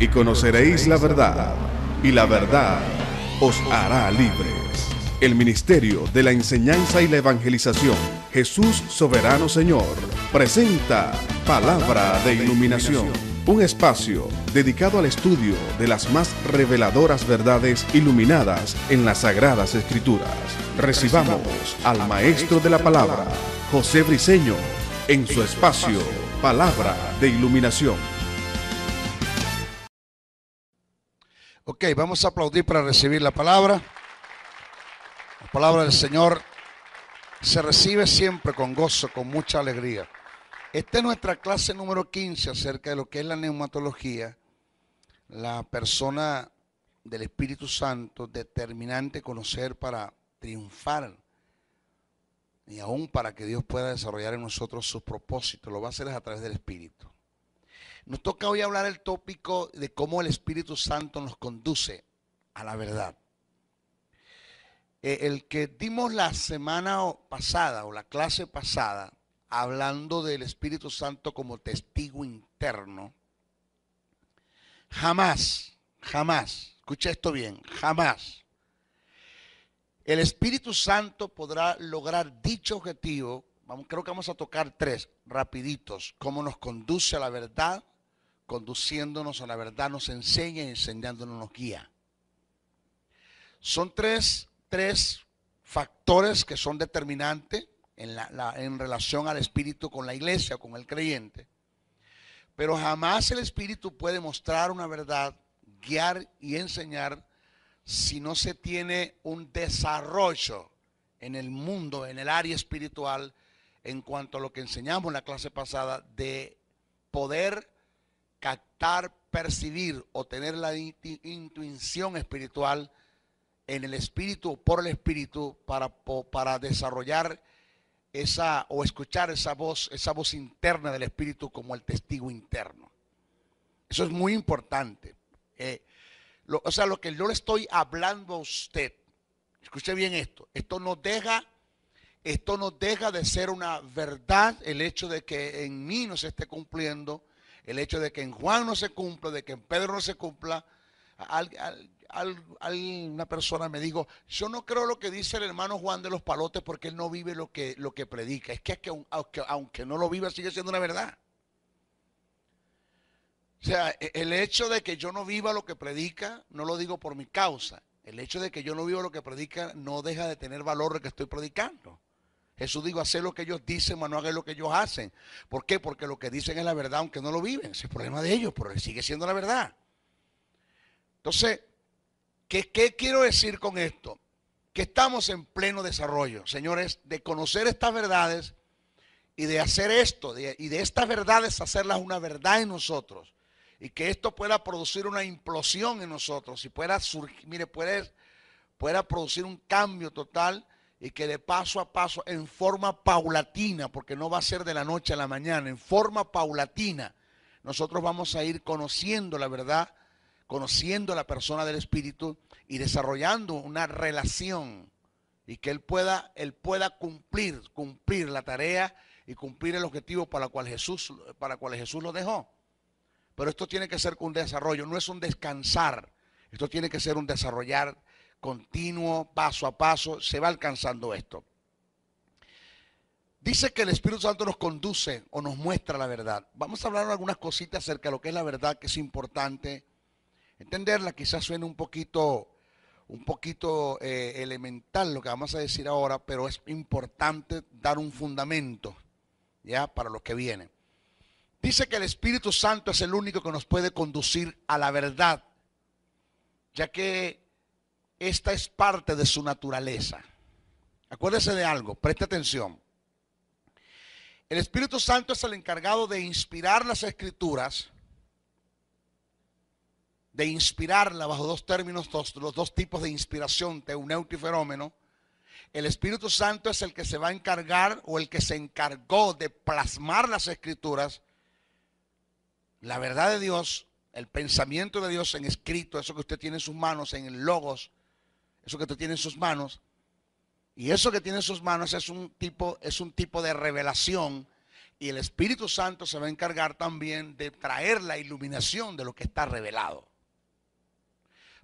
y conoceréis la verdad, y la verdad os hará libres. El Ministerio de la Enseñanza y la Evangelización, Jesús Soberano Señor, presenta Palabra de Iluminación, un espacio dedicado al estudio de las más reveladoras verdades iluminadas en las Sagradas Escrituras. Recibamos al Maestro de la Palabra, José Briceño, en su espacio Palabra de Iluminación. Ok, vamos a aplaudir para recibir la palabra. La palabra del Señor se recibe siempre con gozo, con mucha alegría. Esta es nuestra clase número 15 acerca de lo que es la neumatología, la persona del Espíritu Santo, determinante conocer para triunfar y aún para que Dios pueda desarrollar en nosotros sus propósitos. Lo va a hacer a través del Espíritu. Nos toca hoy hablar el tópico de cómo el Espíritu Santo nos conduce a la verdad. Eh, el que dimos la semana pasada o la clase pasada, hablando del Espíritu Santo como testigo interno, jamás, jamás, escucha esto bien, jamás el Espíritu Santo podrá lograr dicho objetivo. Vamos, creo que vamos a tocar tres rapiditos. Cómo nos conduce a la verdad, conduciéndonos a la verdad, nos enseña y enseñándonos nos guía. Son tres, factores que son determinantes en, en relación al espíritu con la iglesia, con el creyente. Pero jamás el espíritu puede mostrar una verdad, guiar y enseñar si no se tiene un desarrollo en el mundo, en el área espiritual, en cuanto a lo que enseñamos en la clase pasada, de poder captar, percibir o tener la intuición espiritual en el espíritu por el espíritu para, para desarrollar esa o escuchar esa voz, esa voz interna del espíritu como el testigo interno. Eso es muy importante. Eh, o sea, lo que yo le estoy hablando a usted, escuche bien esto, esto no deja, esto no deja de ser una verdad el hecho de que en mí no se esté cumpliendo el hecho de que en Juan no se cumpla, de que en Pedro no se cumpla. Al, una persona me dijo, yo no creo lo que dice el hermano Juan de los Palotes porque él no vive lo que, lo que predica. Es que, es que aunque, aunque no lo viva sigue siendo una verdad. O sea, e, el hecho de que yo no viva lo que predica, no lo digo por mi causa. El hecho de que yo no viva lo que predica no deja de tener valor lo que estoy predicando. Jesús dijo, hacer lo que ellos dicen, mas no hagan lo que ellos hacen. ¿Por qué? Porque lo que dicen es la verdad, aunque no lo viven. Ese es el problema de ellos, pero sigue siendo la verdad. Entonces, ¿qué, quiero decir con esto? Que estamos en pleno desarrollo, señores, de conocer estas verdades y de hacer esto, y de estas verdades hacerlas una verdad en nosotros. Y que esto pueda producir una implosión en nosotros y pueda surgir, mire, puede, pueda producir un cambio total y que de paso a paso, en forma paulatina, porque no va a ser de la noche a la mañana, en forma paulatina, nosotros vamos a ir conociendo la verdad, conociendo la persona del Espíritu y desarrollando una relación y que Él pueda, él pueda cumplir, cumplir la tarea y cumplir el objetivo para el cual Jesús, para cual Jesús lo dejó. Pero esto tiene que ser un desarrollo, no es un descansar, esto tiene que ser un desarrollar continuo, paso a paso, se va alcanzando esto. Dice que el Espíritu Santo nos conduce o nos muestra la verdad. Vamos a hablar algunas cositas acerca de lo que es la verdad, que es importante entenderla. Quizás suene un poquito, un poquito eh, elemental lo que vamos a decir ahora, pero es importante dar un fundamento ya para los que vienen. Dice que el Espíritu Santo es el único que nos puede conducir a la verdad, ya que esta es parte de su naturaleza. Acuérdese de algo, preste atención. El Espíritu Santo es el encargado de inspirar las escrituras, de inspirarla bajo dos términos, los dos tipos de inspiración, de y fenómeno. El Espíritu Santo es el que se va a encargar o el que se encargó de plasmar las escrituras, la verdad de Dios, el pensamiento de Dios en escrito, eso que usted tiene en sus manos, en el logos, eso que tú tienes en sus manos. Y eso que tiene en sus manos es un tipo, es un tipo de revelación. Y el Espíritu Santo se va a encargar también de traer la iluminación de lo que está revelado.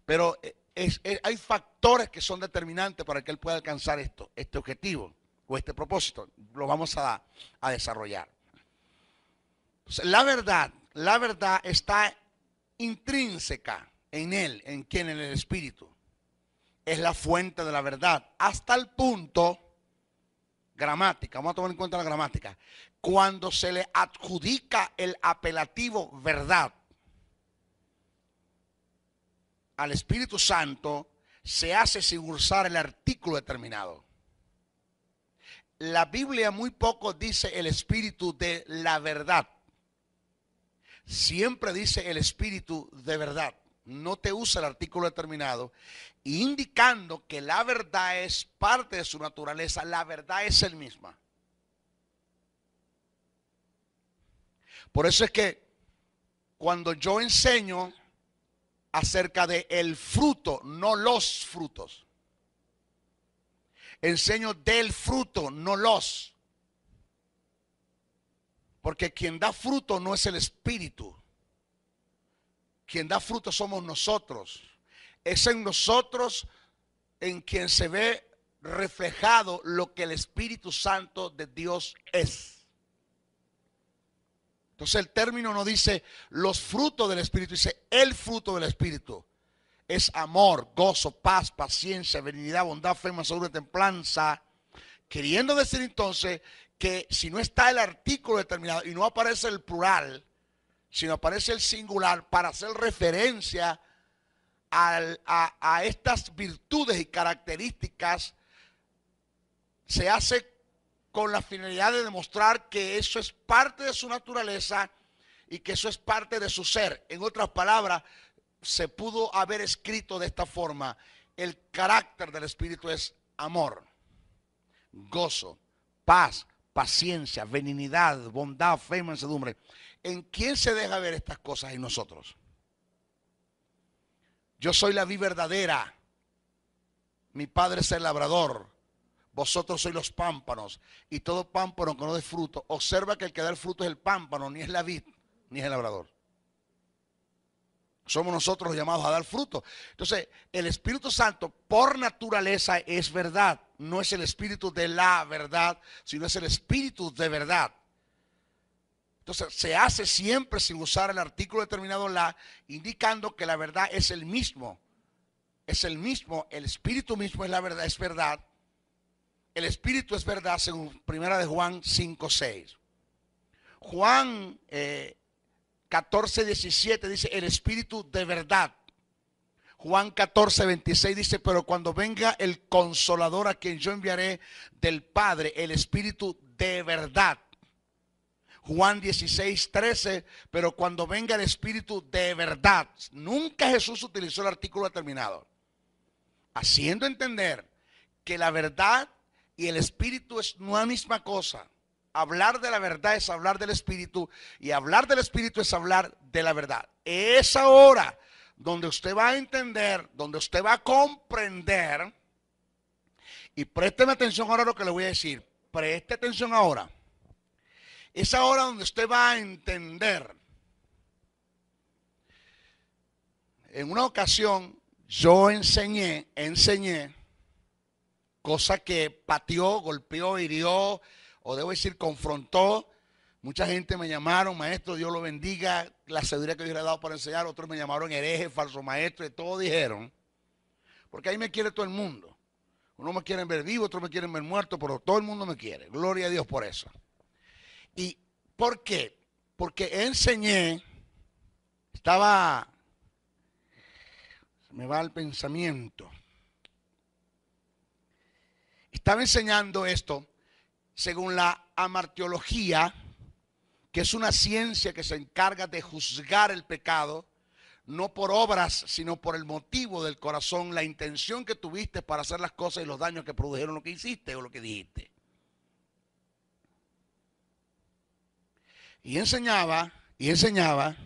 Pero eh, eh, hay factores que son determinantes para que él pueda alcanzar esto, este objetivo o este propósito. Lo vamos a, a desarrollar. la verdad, la verdad está intrínseca en él, en quien, en el Espíritu es la fuente de la verdad. Hasta el punto, gramática, vamos a tomar en cuenta la gramática, cuando se le adjudica el apelativo verdad al Espíritu Santo, se hace sin usar el artículo determinado. La Biblia muy poco dice el espíritu de la verdad. Siempre dice el espíritu de verdad no te usa el artículo determinado, indicando que la verdad es parte de su naturaleza, la verdad es el misma. Por eso es que cuando yo enseño acerca de el fruto, no los frutos. Enseño del fruto, no los. Porque quien da fruto no es el espíritu. Quien da fruto somos nosotros. Es en nosotros en quien se ve reflejado lo que el Espíritu Santo de Dios es. Entonces el término no dice los frutos del Espíritu, dice el fruto del Espíritu. Es amor, gozo, paz, paciencia, benignidad, bondad, fe, mansedumbre, templanza. Queriendo decir entonces que si no está el artículo determinado y no aparece el plural, sino aparece el singular para hacer referencia a, a estas virtudes y características. Se hace con la finalidad de demostrar que eso es parte de su naturaleza y que eso es parte de su ser. En otras palabras, se pudo haber escrito de esta forma. El carácter del Espíritu es amor, gozo, paz, paciencia, benignidad, bondad, fe y mansedumbre. ¿En quién se deja ver estas cosas en nosotros? Yo soy la vid verdadera. Mi padre es el labrador. Vosotros sois los pámpanos. Y todo pámpano que no dé fruto. Observa que el que da el fruto es el pámpano, ni es la vid, ni es el labrador. Somos nosotros los llamados a dar fruto. Entonces, el Espíritu Santo por naturaleza es verdad. No es el espíritu de la verdad, sino es el espíritu de verdad. Entonces, se hace siempre sin usar el artículo determinado la, indicando que la verdad es el mismo. Es el mismo, el espíritu mismo es la verdad, es verdad. El espíritu es verdad según primera de Juan 5, 6. Juan 14, eh, 17 dice el espíritu de verdad. Juan 14, 26 dice, pero cuando venga el consolador a quien yo enviaré del Padre, el espíritu de verdad Juan 16, 13, pero cuando venga el Espíritu de verdad, nunca Jesús utilizó el artículo determinado, haciendo entender que la verdad y el Espíritu es una misma cosa. Hablar de la verdad es hablar del Espíritu y hablar del Espíritu es hablar de la verdad. Es ahora donde usted va a entender, donde usted va a comprender. Y présteme atención ahora a lo que le voy a decir. Preste atención ahora. Es ahora donde usted va a entender. En una ocasión yo enseñé, enseñé, cosa que pateó, golpeó, hirió, o debo decir, confrontó. Mucha gente me llamaron, maestro, Dios lo bendiga, la sabiduría que yo le ha dado para enseñar. Otros me llamaron hereje, falso maestro, y todo dijeron. Porque ahí me quiere todo el mundo. Uno me quieren ver vivo, otros me quieren ver muerto, pero todo el mundo me quiere. Gloria a Dios por eso. ¿Y por qué? Porque enseñé, estaba, me va el pensamiento, estaba enseñando esto según la amarteología que es una ciencia que se encarga de juzgar el pecado, no por obras, sino por el motivo del corazón, la intención que tuviste para hacer las cosas y los daños que produjeron lo que hiciste o lo que dijiste. Y enseñaba, y enseñaba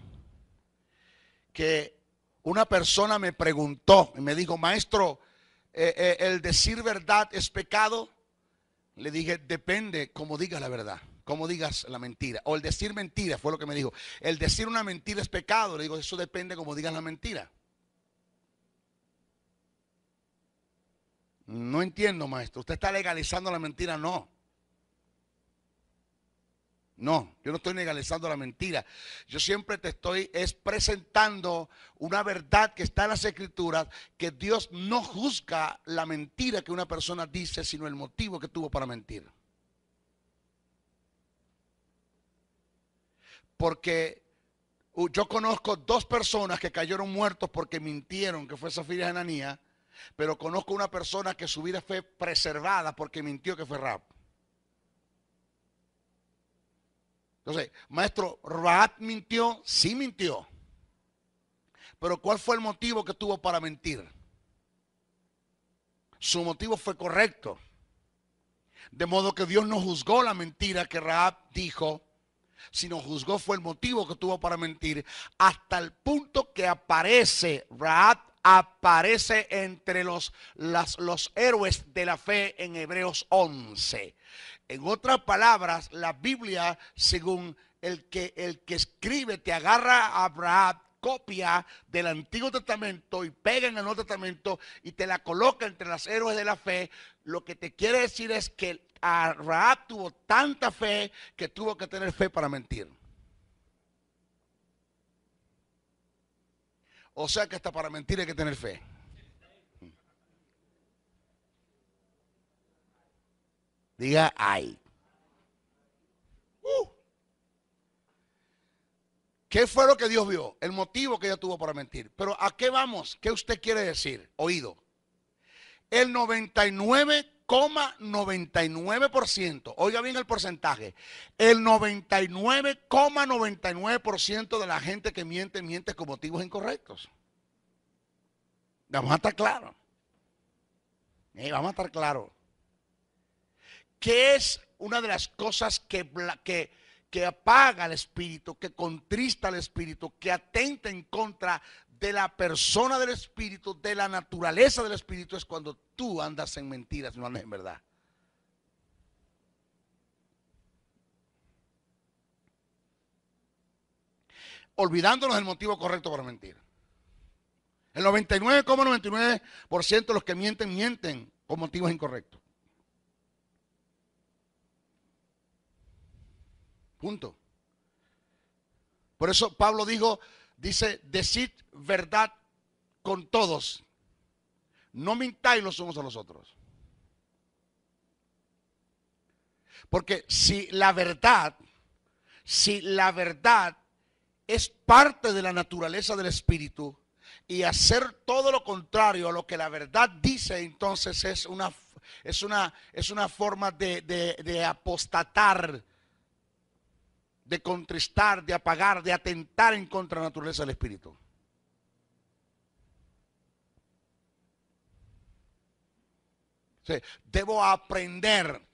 que una persona me preguntó y me dijo, maestro, eh, eh, ¿el decir verdad es pecado? Le dije, depende como digas la verdad, como digas la mentira. O el decir mentira, fue lo que me dijo. El decir una mentira es pecado. Le digo, eso depende como digas la mentira. No entiendo, maestro. Usted está legalizando la mentira, no. No, yo no estoy legalizando la mentira. Yo siempre te estoy es presentando una verdad que está en las escrituras, que Dios no juzga la mentira que una persona dice, sino el motivo que tuvo para mentir. Porque uh, yo conozco dos personas que cayeron muertos porque mintieron, que fue Sofía y Ananía, pero conozco una persona que su vida fue preservada porque mintió que fue Rap. Entonces, maestro, Raab mintió, sí mintió. Pero ¿cuál fue el motivo que tuvo para mentir? Su motivo fue correcto. De modo que Dios no juzgó la mentira que Raab dijo, sino juzgó fue el motivo que tuvo para mentir, hasta el punto que aparece Raab aparece entre los, los héroes de la fe en Hebreos 11. En otras palabras, la Biblia, según el que, el que escribe, te agarra a Abraham, copia del Antiguo Testamento y pega en el Nuevo Testamento y te la coloca entre las héroes de la fe, lo que te quiere decir es que Abraham tuvo tanta fe que tuvo que tener fe para mentir. O sea que hasta para mentir hay que tener fe. Diga ay. Uh. ¿Qué fue lo que Dios vio? El motivo que ella tuvo para mentir. Pero ¿a qué vamos? ¿Qué usted quiere decir? Oído. El 99,99%, oiga bien el porcentaje, el 99,99% de la gente que miente, miente con motivos incorrectos. Vamos a estar claros. vamos a estar claros que es una de las cosas que, apaga al espíritu, que contrista al espíritu, que atenta en contra de la persona del espíritu, de la naturaleza del espíritu, es cuando tú andas en mentiras, no andas en verdad. Olvidándonos del motivo correcto para mentir. El 99,99% ,99 de los que mienten, mienten con motivos incorrectos. Por eso Pablo dijo, dice, decid verdad con todos. No mintáis los unos a los otros. Porque si la verdad, si la verdad es parte de la naturaleza del espíritu y hacer todo lo contrario a lo que la verdad dice, entonces es una, es una, es una forma de apostatar de contristar, de apagar, de atentar en contra de la naturaleza del espíritu. debo aprender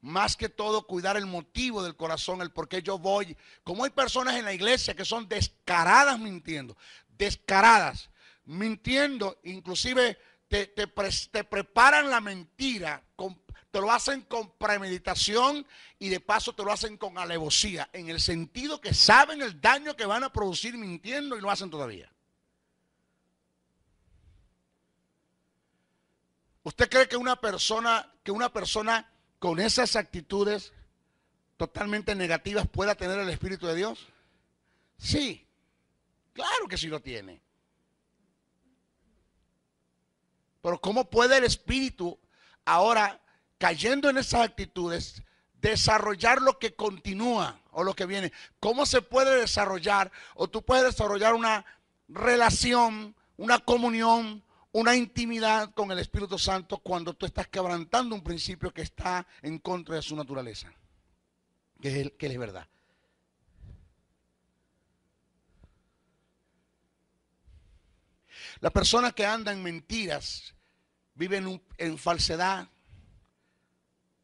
más que todo cuidar el motivo del corazón, el por qué yo voy. Como hay personas en la iglesia que son descaradas mintiendo, descaradas, mintiendo, inclusive te, preparan la mentira, te lo hacen con premeditación y de paso te lo hacen con alevosía, en el sentido que saben el daño que van a producir mintiendo y lo hacen todavía. ¿Usted cree que una persona, que una persona con esas actitudes totalmente negativas pueda tener el Espíritu de Dios? Sí, claro que sí lo tiene. Pero ¿cómo puede el espíritu ahora, cayendo en esas actitudes, desarrollar lo que continúa o lo que viene? ¿Cómo se puede desarrollar o tú puedes desarrollar una relación, una comunión, una intimidad con el Espíritu Santo cuando tú estás quebrantando un principio que está en contra de su naturaleza? Que es, que es verdad. La persona que anda en mentiras vive en, falsedad,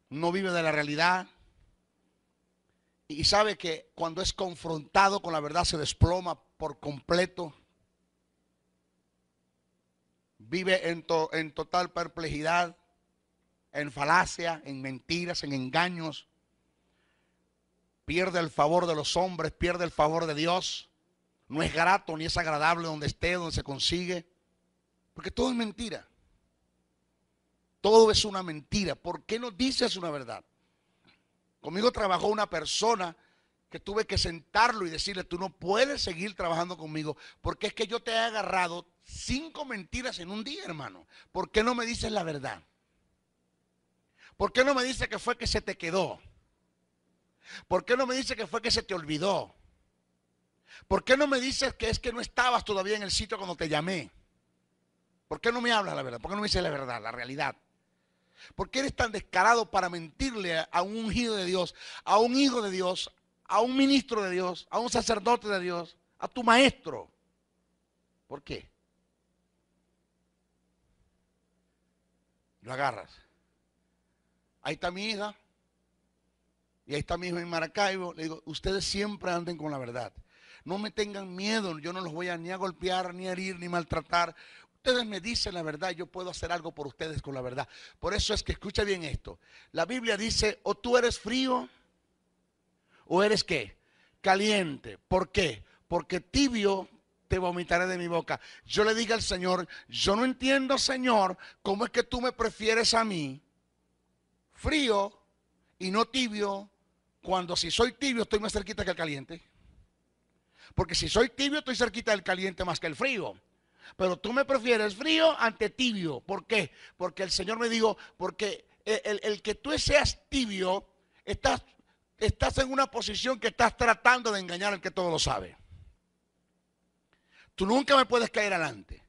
no vive de la realidad y sabe que cuando es confrontado con la verdad se desploma por completo. Vive en total perplejidad, en falacia, en mentiras, en engaños. Pierde el favor de los hombres, pierde el favor de Dios no es grato ni es agradable donde esté, donde se consigue. Porque todo es mentira. Todo es una mentira. ¿Por qué no dices una verdad? Conmigo trabajó una persona que tuve que sentarlo y decirle, tú no puedes seguir trabajando conmigo porque es que yo te he agarrado cinco mentiras en un día, hermano. ¿Por qué no me dices la verdad? ¿Por qué no me dices que fue que se te quedó? ¿Por qué no me dices que fue que se te olvidó? ¿Por qué no me dices que es que no estabas todavía en el sitio cuando te llamé? ¿Por qué no me hablas la verdad? ¿Por qué no me dices la verdad, la realidad? ¿Por qué eres tan descarado para mentirle a un ungido de Dios, a un hijo de Dios, a un ministro de Dios, a un sacerdote de Dios, a tu maestro? ¿Por qué? Lo agarras. Ahí está mi hija. Y ahí está mi hijo en Maracaibo. Le digo, ustedes siempre anden con la verdad. No me tengan miedo, yo no los voy a ni a golpear, ni a herir, ni maltratar. Ustedes me dicen la verdad, yo puedo hacer algo por ustedes con la verdad. Por eso es que escucha bien esto. La Biblia dice, o tú eres frío, o eres qué? Caliente. ¿Por qué? Porque tibio te vomitaré de mi boca. Yo le diga al Señor, yo no entiendo, Señor, cómo es que tú me prefieres a mí, frío y no tibio, cuando si soy tibio estoy más cerquita que el caliente. Porque si soy tibio, estoy cerquita del caliente más que el frío. Pero tú me prefieres frío ante tibio. ¿Por qué? Porque el Señor me dijo, porque el, que tú seas tibio, estás, estás en una posición que estás tratando de engañar al que todo lo sabe. Tú nunca me puedes caer adelante.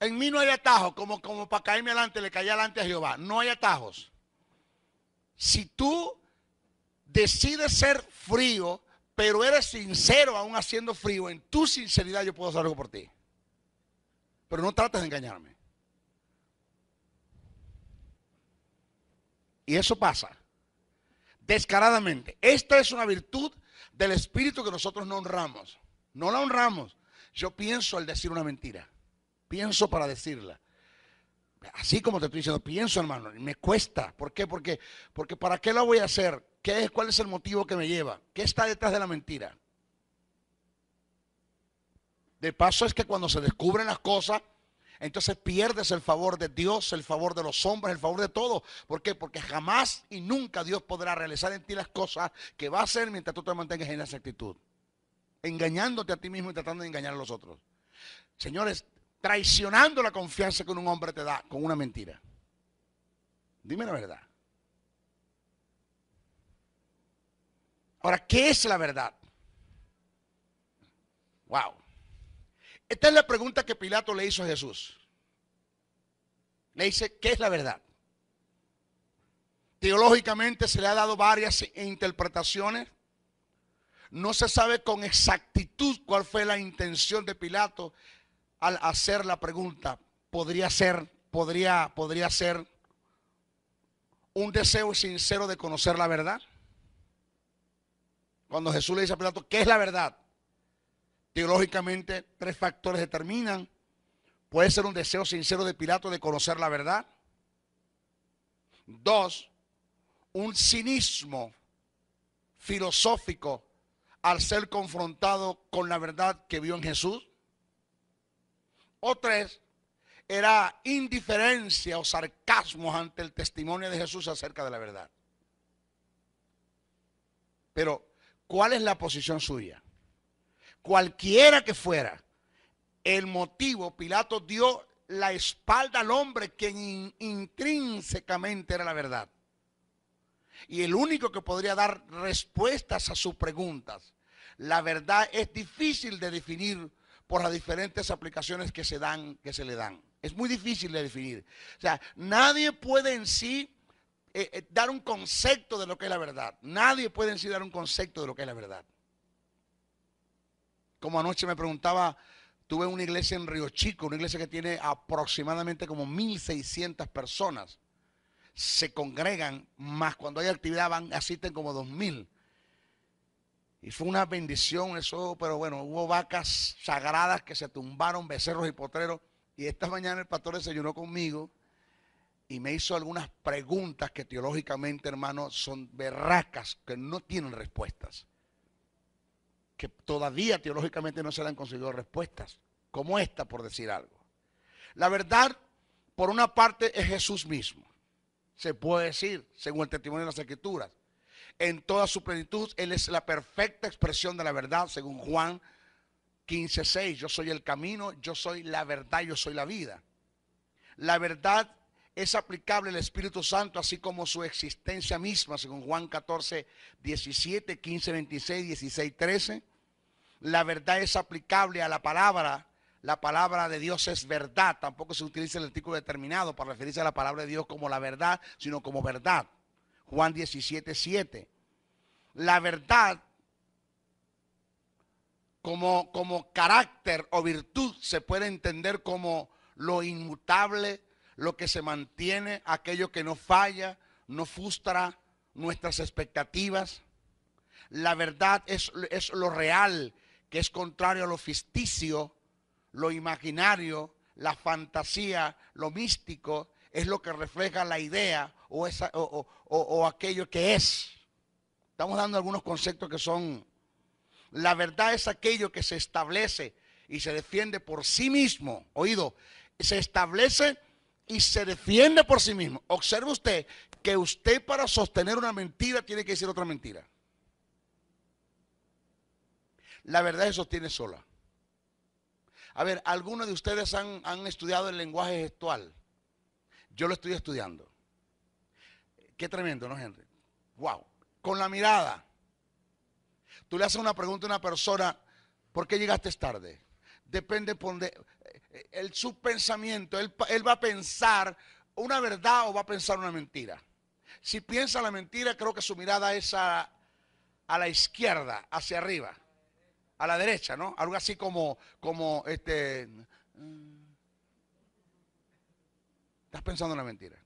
En mí no hay atajos, como, como para caerme adelante, le caí adelante a Jehová. No hay atajos. Si tú decides ser frío, pero eres sincero aún haciendo frío, en tu sinceridad yo puedo hacer algo por ti. Pero no trates de engañarme. Y eso pasa descaradamente. Esta es una virtud del espíritu que nosotros no honramos. No la honramos. Yo pienso al decir una mentira. Pienso para decirla. Así como te estoy diciendo, pienso, hermano, me cuesta. ¿Por qué? Porque, ¿para qué la voy a hacer? ¿Qué es, ¿Cuál es el motivo que me lleva? ¿Qué está detrás de la mentira? De paso es que cuando se descubren las cosas, entonces pierdes el favor de Dios, el favor de los hombres, el favor de todo. ¿Por qué? Porque jamás y nunca Dios podrá realizar en ti las cosas que va a hacer mientras tú te mantengas en esa actitud. Engañándote a ti mismo y tratando de engañar a los otros. Señores, traicionando la confianza que un hombre te da con una mentira. Dime la verdad. Ahora, ¿qué es la verdad? Wow. Esta es la pregunta que Pilato le hizo a Jesús. Le dice, ¿qué es la verdad? Teológicamente se le ha dado varias interpretaciones. No se sabe con exactitud cuál fue la intención de Pilato al hacer la pregunta, podría ser, podría, podría ser un deseo sincero de conocer la verdad. Cuando Jesús le dice a Pilato, ¿qué es la verdad? Teológicamente, tres factores determinan. Puede ser un deseo sincero de Pilato de conocer la verdad. Dos, un cinismo filosófico al ser confrontado con la verdad que vio en Jesús o tres era indiferencia o sarcasmo ante el testimonio de Jesús acerca de la verdad. Pero, ¿cuál es la posición suya? Cualquiera que fuera el motivo, Pilato dio la espalda al hombre que intrínsecamente era la verdad. Y el único que podría dar respuestas a sus preguntas. La verdad es difícil de definir por las diferentes aplicaciones que se dan, que se le dan. Es muy difícil de definir. O sea, nadie puede en sí eh, eh, dar un concepto de lo que es la verdad. Nadie puede en sí dar un concepto de lo que es la verdad. Como anoche me preguntaba, tuve una iglesia en Río Chico, una iglesia que tiene aproximadamente como 1.600 personas. Se congregan, más cuando hay actividad van, asisten como 2.000. Y fue una bendición eso, pero bueno, hubo vacas sagradas que se tumbaron, becerros y potreros. Y esta mañana el pastor desayunó conmigo y me hizo algunas preguntas que teológicamente, hermano, son berracas, que no tienen respuestas. Que todavía teológicamente no se le han conseguido respuestas, como esta, por decir algo. La verdad, por una parte, es Jesús mismo. Se puede decir, según el testimonio de las Escrituras en toda su plenitud. Él es la perfecta expresión de la verdad, según Juan 15:6. Yo soy el camino, yo soy la verdad, yo soy la vida. La verdad es aplicable al Espíritu Santo, así como su existencia misma, según Juan 14, 17, 15, 26, 16, 13. La verdad es aplicable a la palabra. La palabra de Dios es verdad. Tampoco se utiliza el artículo determinado para referirse a la palabra de Dios como la verdad, sino como verdad. Juan 17, La verdad como, como carácter o virtud se puede entender como lo inmutable, lo que se mantiene, aquello que no falla, no frustra nuestras expectativas. La verdad es, es lo real, que es contrario a lo ficticio, lo imaginario, la fantasía, lo místico, es lo que refleja la idea o, o, aquello que es. Estamos dando algunos conceptos que son... La verdad es aquello que se establece y se defiende por sí mismo. Oído, se establece y se defiende por sí mismo. Observe usted que usted para sostener una mentira tiene que decir otra mentira. La verdad se sostiene sola. A ver, algunos de ustedes han, han estudiado el lenguaje gestual. Yo lo estoy estudiando. Qué tremendo, ¿no, Henry? Wow. Con la mirada. Tú le haces una pregunta a una persona, ¿por qué llegaste tarde? Depende por eh, el, su pensamiento. Él, va a pensar una verdad o va a pensar una mentira. Si piensa la mentira, creo que su mirada es a, la izquierda, hacia arriba, a la derecha, ¿no? Algo así como, como este. Mm, estás pensando en la mentira.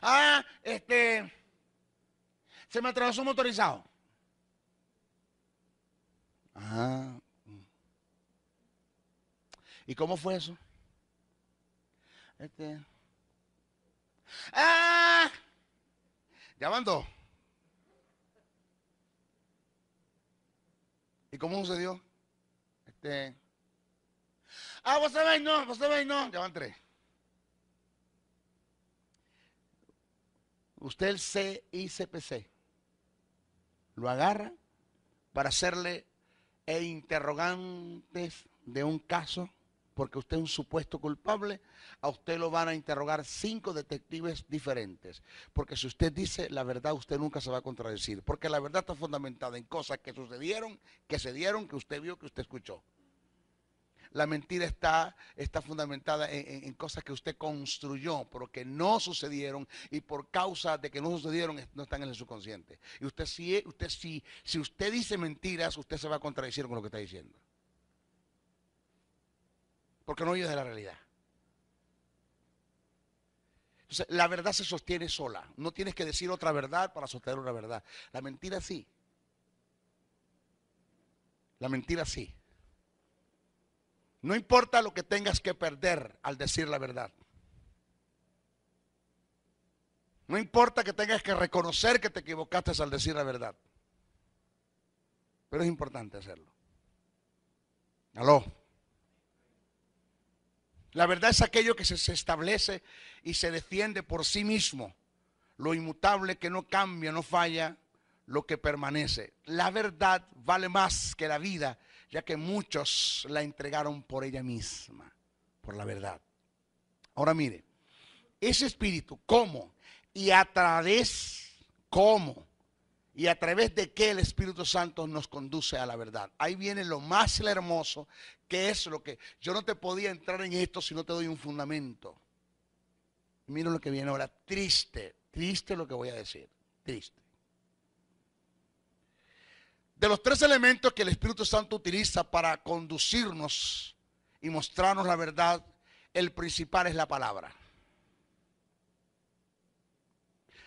Ah, este, se me atravesó un motorizado. Ah. ¿Y cómo fue eso? Este. ¡Ah! Ya ¿Y cómo sucedió? Este. Ah, vos sabéis, no, vos sabéis, no. Ya tres. usted el CICPC lo agarra para hacerle e interrogantes de un caso, porque usted es un supuesto culpable, a usted lo van a interrogar cinco detectives diferentes. Porque si usted dice la verdad, usted nunca se va a contradecir, porque la verdad está fundamentada en cosas que sucedieron, que se dieron, que usted vio, que usted escuchó la mentira está, está fundamentada en, cosas que usted construyó, pero que no sucedieron y por causa de que no sucedieron no están en el subconsciente. Y usted si, usted si, si usted dice mentiras, usted se va a contradecir con lo que está diciendo. Porque no vive de la realidad. Entonces, la verdad se sostiene sola. No tienes que decir otra verdad para sostener una verdad. La mentira sí. La mentira sí. No importa lo que tengas que perder al decir la verdad. No importa que tengas que reconocer que te equivocaste al decir la verdad. Pero es importante hacerlo. Aló. La verdad es aquello que se, establece y se defiende por sí mismo. Lo inmutable que no cambia, no falla, lo que permanece. La verdad vale más que la vida ya que muchos la entregaron por ella misma, por la verdad. Ahora mire, ese espíritu, ¿cómo? Y a través, ¿cómo? Y a través de qué el Espíritu Santo nos conduce a la verdad. Ahí viene lo más hermoso, que es lo que yo no te podía entrar en esto si no te doy un fundamento. Mira lo que viene ahora. Triste, triste lo que voy a decir. Triste. De los tres elementos que el Espíritu Santo utiliza para conducirnos y mostrarnos la verdad, el principal es la palabra.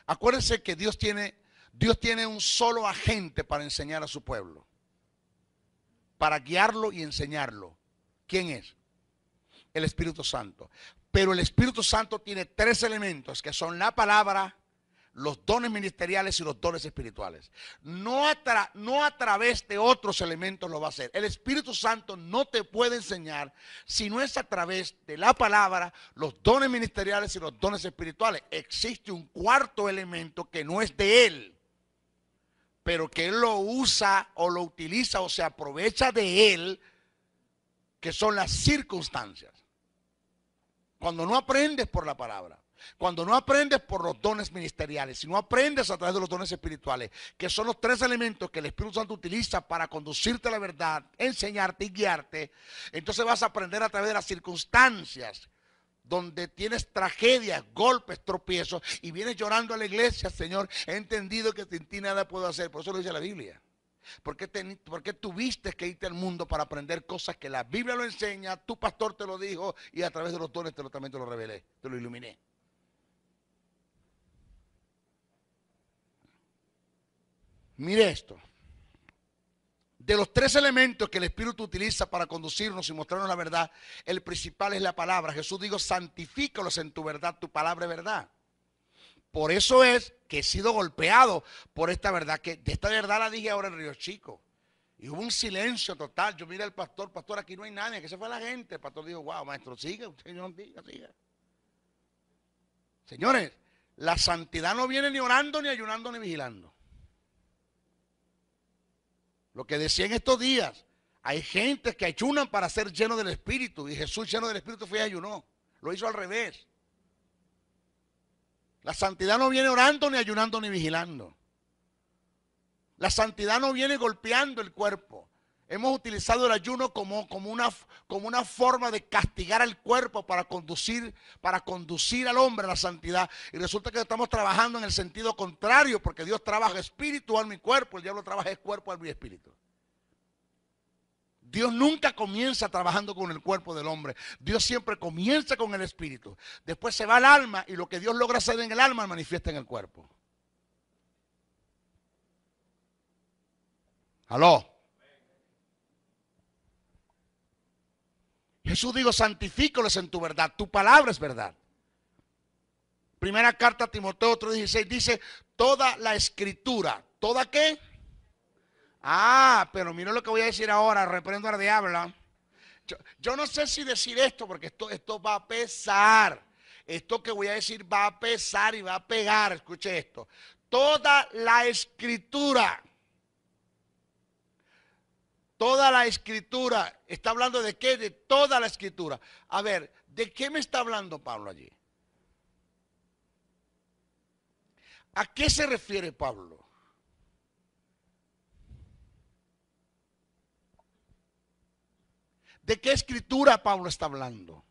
Acuérdense que Dios tiene, Dios tiene un solo agente para enseñar a su pueblo, para guiarlo y enseñarlo. ¿Quién es? El Espíritu Santo. Pero el Espíritu Santo tiene tres elementos que son la palabra, los dones ministeriales y los dones espirituales. No a, no a través de otros elementos lo va a hacer. El Espíritu Santo no te puede enseñar si no es a través de la palabra, los dones ministeriales y los dones espirituales. Existe un cuarto elemento que no es de Él, pero que Él lo usa o lo utiliza o se aprovecha de Él, que son las circunstancias. Cuando no aprendes por la palabra. Cuando no aprendes por los dones ministeriales, si no aprendes a través de los dones espirituales, que son los tres elementos que el Espíritu Santo utiliza para conducirte a la verdad, enseñarte y guiarte, entonces vas a aprender a través de las circunstancias donde tienes tragedias, golpes, tropiezos, y vienes llorando a la iglesia, Señor, he entendido que sin ti nada puedo hacer, por eso lo dice la Biblia. ¿Por qué, tuviste que irte al mundo para aprender cosas que la Biblia lo enseña, tu pastor te lo dijo y a través de los dones te lo, también te lo revelé, te lo iluminé? Mire esto. De los tres elementos que el Espíritu utiliza para conducirnos y mostrarnos la verdad, el principal es la palabra. Jesús dijo, santifícalos en tu verdad, tu palabra es verdad. Por eso es que he sido golpeado por esta verdad, que de esta verdad la dije ahora en Río Chico. Y hubo un silencio total. Yo miré al pastor, pastor, aquí no hay nadie, que se fue la gente. El pastor dijo, wow, maestro, sigue, usted no diga, Señores, la santidad no viene ni orando, ni ayunando, ni vigilando. Lo que decía en estos días, hay gente que ayunan para ser lleno del Espíritu y Jesús lleno del Espíritu fue y ayunó. Lo hizo al revés. La santidad no viene orando, ni ayunando, ni vigilando. La santidad no viene golpeando el cuerpo. Hemos utilizado el ayuno como, como, una, como una forma de castigar al cuerpo para conducir, para conducir al hombre a la santidad. Y resulta que estamos trabajando en el sentido contrario, porque Dios trabaja espíritu, alma mi cuerpo. El diablo trabaja el cuerpo, al mi espíritu. Dios nunca comienza trabajando con el cuerpo del hombre. Dios siempre comienza con el espíritu. Después se va al alma y lo que Dios logra hacer en el alma manifiesta en el cuerpo. Aló. Jesús dijo, santifícalos en tu verdad, tu palabra es verdad. Primera carta a Timoteo 3:16 dice, toda la escritura, ¿toda qué? Ah, pero mira lo que voy a decir ahora, reprendo al diablo. Yo, yo, no sé si decir esto porque esto, esto va a pesar. Esto que voy a decir va a pesar y va a pegar. Escuche esto. Toda la escritura Toda la escritura. ¿Está hablando de qué? De toda la escritura. A ver, ¿de qué me está hablando Pablo allí? ¿A qué se refiere Pablo? ¿De qué escritura Pablo está hablando?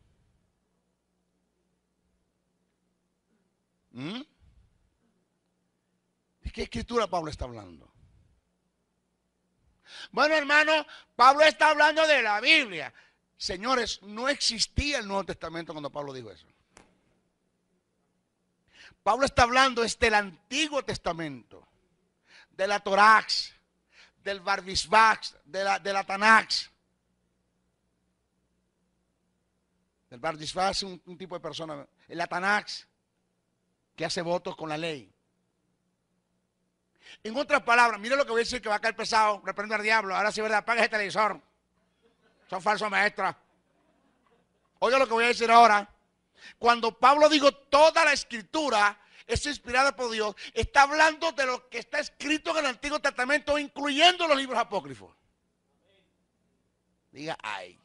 ¿Mm? ¿De qué escritura Pablo está hablando? Bueno, hermano, Pablo está hablando de la Biblia. Señores, no existía el Nuevo Testamento cuando Pablo dijo eso. Pablo está hablando es del Antiguo Testamento, de la Torax, del Barbisvax, de la, de Tanax. El Barbisvax es un, un, tipo de persona, el Atanax, que hace votos con la ley. En otras palabras, mire lo que voy a decir que va a caer pesado, reprende al diablo, ahora sí, ¿verdad? Apaga ese televisor. Son falsos maestros. Oiga lo que voy a decir ahora. Cuando Pablo digo toda la escritura es inspirada por Dios, está hablando de lo que está escrito en el Antiguo Testamento, incluyendo los libros apócrifos. Diga, ay,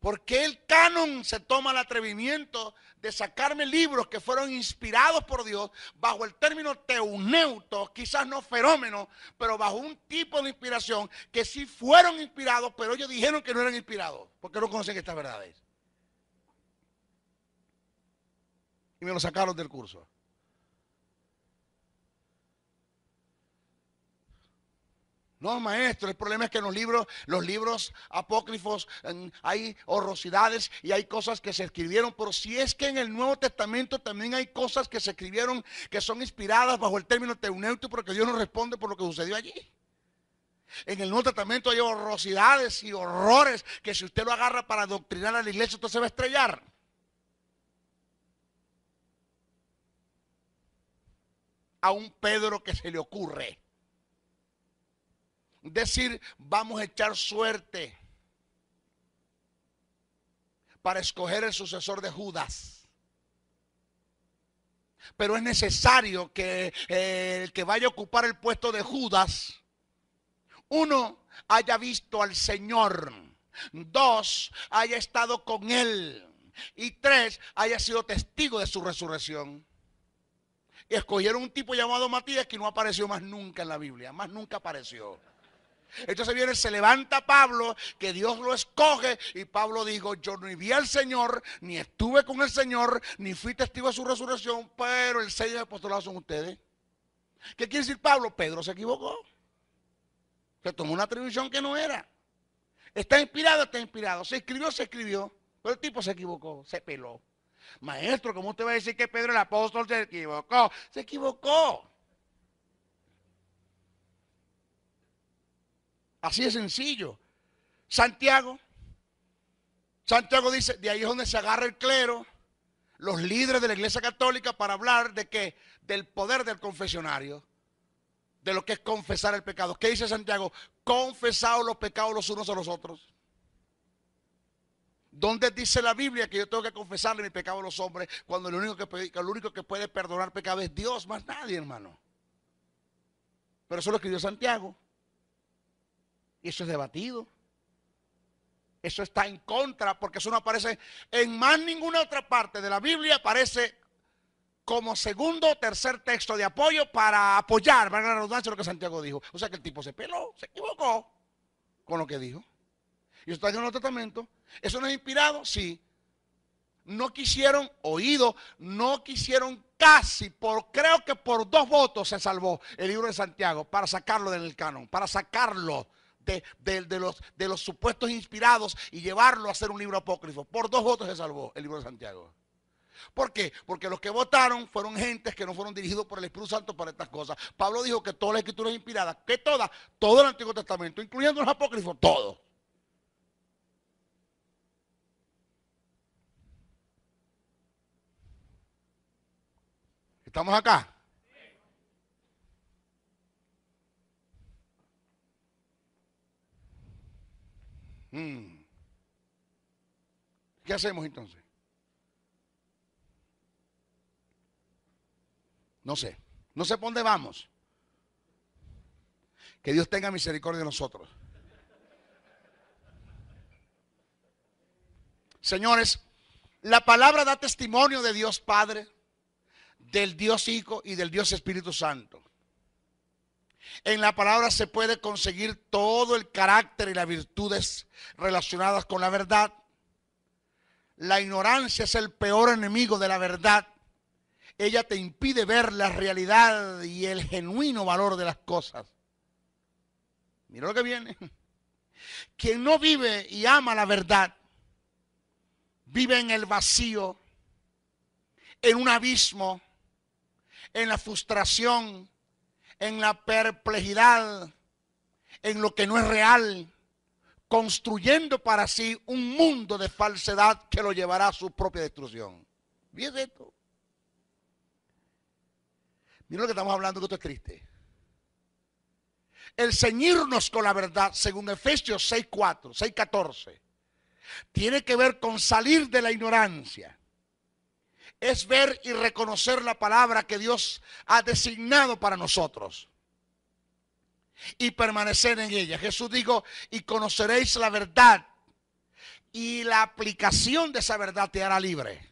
Porque el canon se toma el atrevimiento de sacarme libros que fueron inspirados por Dios bajo el término teuneuto, quizás no fenómeno, pero bajo un tipo de inspiración que sí fueron inspirados, pero ellos dijeron que no eran inspirados, porque no conocen estas verdades? Y me lo sacaron del curso. No, maestro, el problema es que en los libros, los libros apócrifos hay horrosidades y hay cosas que se escribieron, pero si es que en el Nuevo Testamento también hay cosas que se escribieron que son inspiradas bajo el término teuneuto, porque Dios no responde por lo que sucedió allí. En el Nuevo Testamento hay horrosidades y horrores que si usted lo agarra para adoctrinar a la iglesia, usted se va a estrellar. A un Pedro que se le ocurre decir, vamos a echar suerte para escoger el sucesor de Judas. Pero es necesario que eh, el que vaya a ocupar el puesto de Judas, uno, haya visto al Señor, dos, haya estado con Él y tres, haya sido testigo de su resurrección. Y escogieron un tipo llamado Matías que no apareció más nunca en la Biblia, más nunca apareció. Entonces viene, se levanta Pablo, que Dios lo escoge, y Pablo dijo, yo no vi al Señor, ni estuve con el Señor, ni fui testigo de su resurrección, pero el sello de apostolado son ustedes. ¿Qué quiere decir Pablo? Pedro se equivocó. Se tomó una atribución que no era. Está inspirado, está inspirado. Se escribió, se escribió. Pero el tipo se equivocó, se peló. Maestro, ¿cómo usted va a decir que Pedro el apóstol se equivocó? Se equivocó. Así de sencillo. Santiago. Santiago dice, de ahí es donde se agarra el clero, los líderes de la Iglesia Católica para hablar de que del poder del confesionario, de lo que es confesar el pecado. ¿Qué dice Santiago? confesado los pecados los unos a los otros. ¿Dónde dice la Biblia que yo tengo que confesarle mi pecado a los hombres cuando lo único que, el único que puede perdonar pecado es Dios, más nadie, hermano? Pero eso lo escribió Santiago. Y eso es debatido. Eso está en contra porque eso no aparece en más ninguna otra parte de la Biblia. Aparece como segundo o tercer texto de apoyo para apoyar, van a redundancia, lo que Santiago dijo. O sea que el tipo se peló, se equivocó con lo que dijo. Y está en otro tratamiento ¿Eso no es inspirado? Sí. No quisieron oído, no quisieron casi, por creo que por dos votos se salvó el libro de Santiago para sacarlo del canon, para sacarlo de, los, los supuestos inspirados y llevarlo a ser un libro apócrifo. Por dos votos se salvó el libro de Santiago. ¿Por qué? Porque los que votaron fueron gentes que no fueron dirigidos por el Espíritu Santo para estas cosas. Pablo dijo que todas las escrituras inspiradas, que todas, todo el Antiguo Testamento, incluyendo los apócrifos, todo. ¿Estamos acá? Mm. ¿Qué hacemos entonces? No sé. No sé por dónde vamos. Que Dios tenga misericordia de nosotros. Señores, la palabra da testimonio de Dios Padre, del Dios Hijo y del Dios Espíritu Santo. En la palabra se puede conseguir todo el carácter y las virtudes relacionadas con la verdad. La ignorancia es el peor enemigo de la verdad. Ella te impide ver la realidad y el genuino valor de las cosas. Mira lo que viene. Quien no vive y ama la verdad, vive en el vacío, en un abismo, en la frustración, en la perplejidad, en lo que no es real, construyendo para sí un mundo de falsedad que lo llevará a su propia destrucción. ¿Ves esto. Mira lo que estamos hablando, que esto es El ceñirnos con la verdad, según Efesios 6.4, 6.14, tiene que ver con salir de la ignorancia es ver y reconocer la palabra que Dios ha designado para nosotros y permanecer en ella. Jesús dijo, y conoceréis la verdad y la aplicación de esa verdad te hará libre.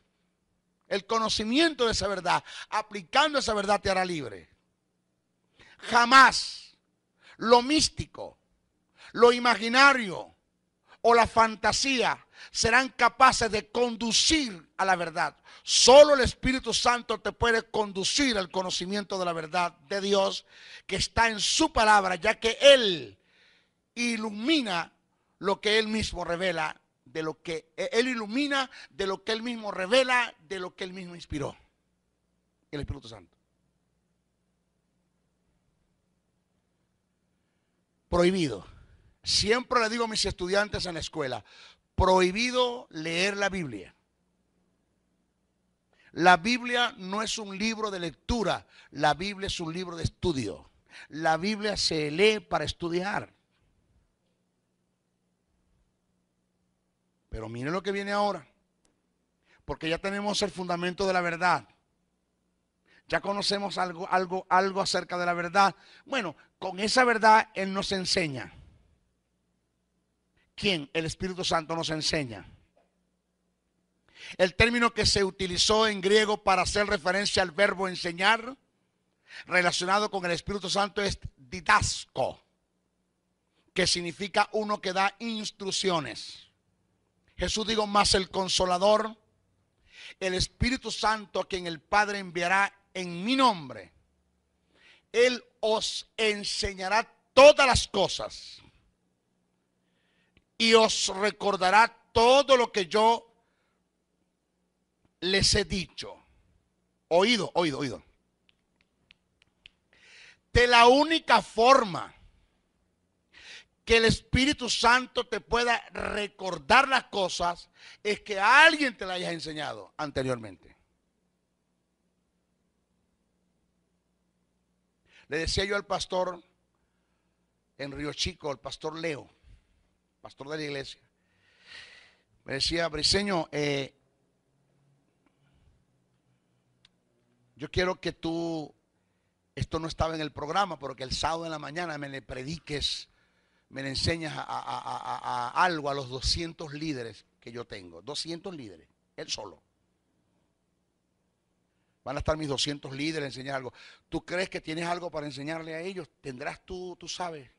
El conocimiento de esa verdad, aplicando esa verdad te hará libre. Jamás lo místico, lo imaginario o la fantasía serán capaces de conducir a la verdad. Solo el Espíritu Santo te puede conducir al conocimiento de la verdad de Dios que está en su palabra, ya que Él ilumina lo que Él mismo revela, de lo que Él ilumina, de lo que Él mismo revela, de lo que Él mismo inspiró. El Espíritu Santo. Prohibido. Siempre le digo a mis estudiantes en la escuela, prohibido leer la Biblia. La Biblia no es un libro de lectura, la Biblia es un libro de estudio. La Biblia se lee para estudiar. Pero miren lo que viene ahora, porque ya tenemos el fundamento de la verdad. Ya conocemos algo, algo, algo acerca de la verdad. Bueno, con esa verdad Él nos enseña. ¿Quién? El Espíritu Santo nos enseña el término que se utilizó en griego para hacer referencia al verbo enseñar, relacionado con el Espíritu Santo, es didasco, que significa uno que da instrucciones. Jesús dijo más el consolador, el Espíritu Santo a quien el Padre enviará en mi nombre. Él os enseñará todas las cosas y os recordará todo lo que yo les he dicho, oído, oído, oído, de la única forma que el Espíritu Santo te pueda recordar las cosas es que alguien te la haya enseñado anteriormente. Le decía yo al pastor en Río Chico, el pastor Leo, pastor de la iglesia, me decía, Briseño, eh, Yo quiero que tú, esto no estaba en el programa, pero que el sábado en la mañana me le prediques, me le enseñas a, algo a los 200 líderes que yo tengo. 200 líderes, él solo. Van a estar mis 200 líderes, enseñar algo. ¿Tú crees que tienes algo para enseñarle a ellos? Tendrás tú, tú sabes.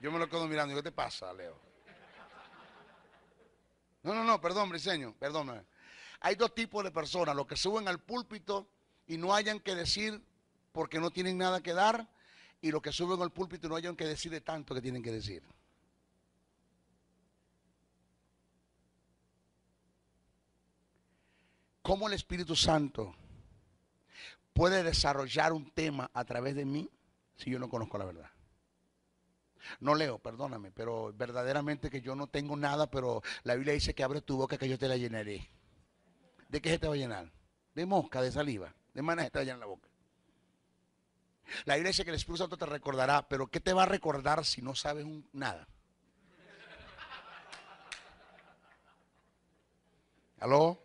Yo me lo quedo mirando. ¿Qué te pasa, Leo? No, no, no, perdón, Briseño, perdóname. Hay dos tipos de personas, los que suben al púlpito y no hayan que decir porque no tienen nada que dar, y los que suben al púlpito y no hayan que decir de tanto que tienen que decir. ¿Cómo el Espíritu Santo puede desarrollar un tema a través de mí si yo no conozco la verdad? No leo, perdóname, pero verdaderamente que yo no tengo nada, pero la Biblia dice que abre tu boca que yo te la llenaré. ¿de qué se te va a llenar? De mosca, de saliva, de maná se te va a la boca. La iglesia que el Espíritu Santo te recordará, pero ¿qué te va a recordar si no sabes nada? ¿Aló?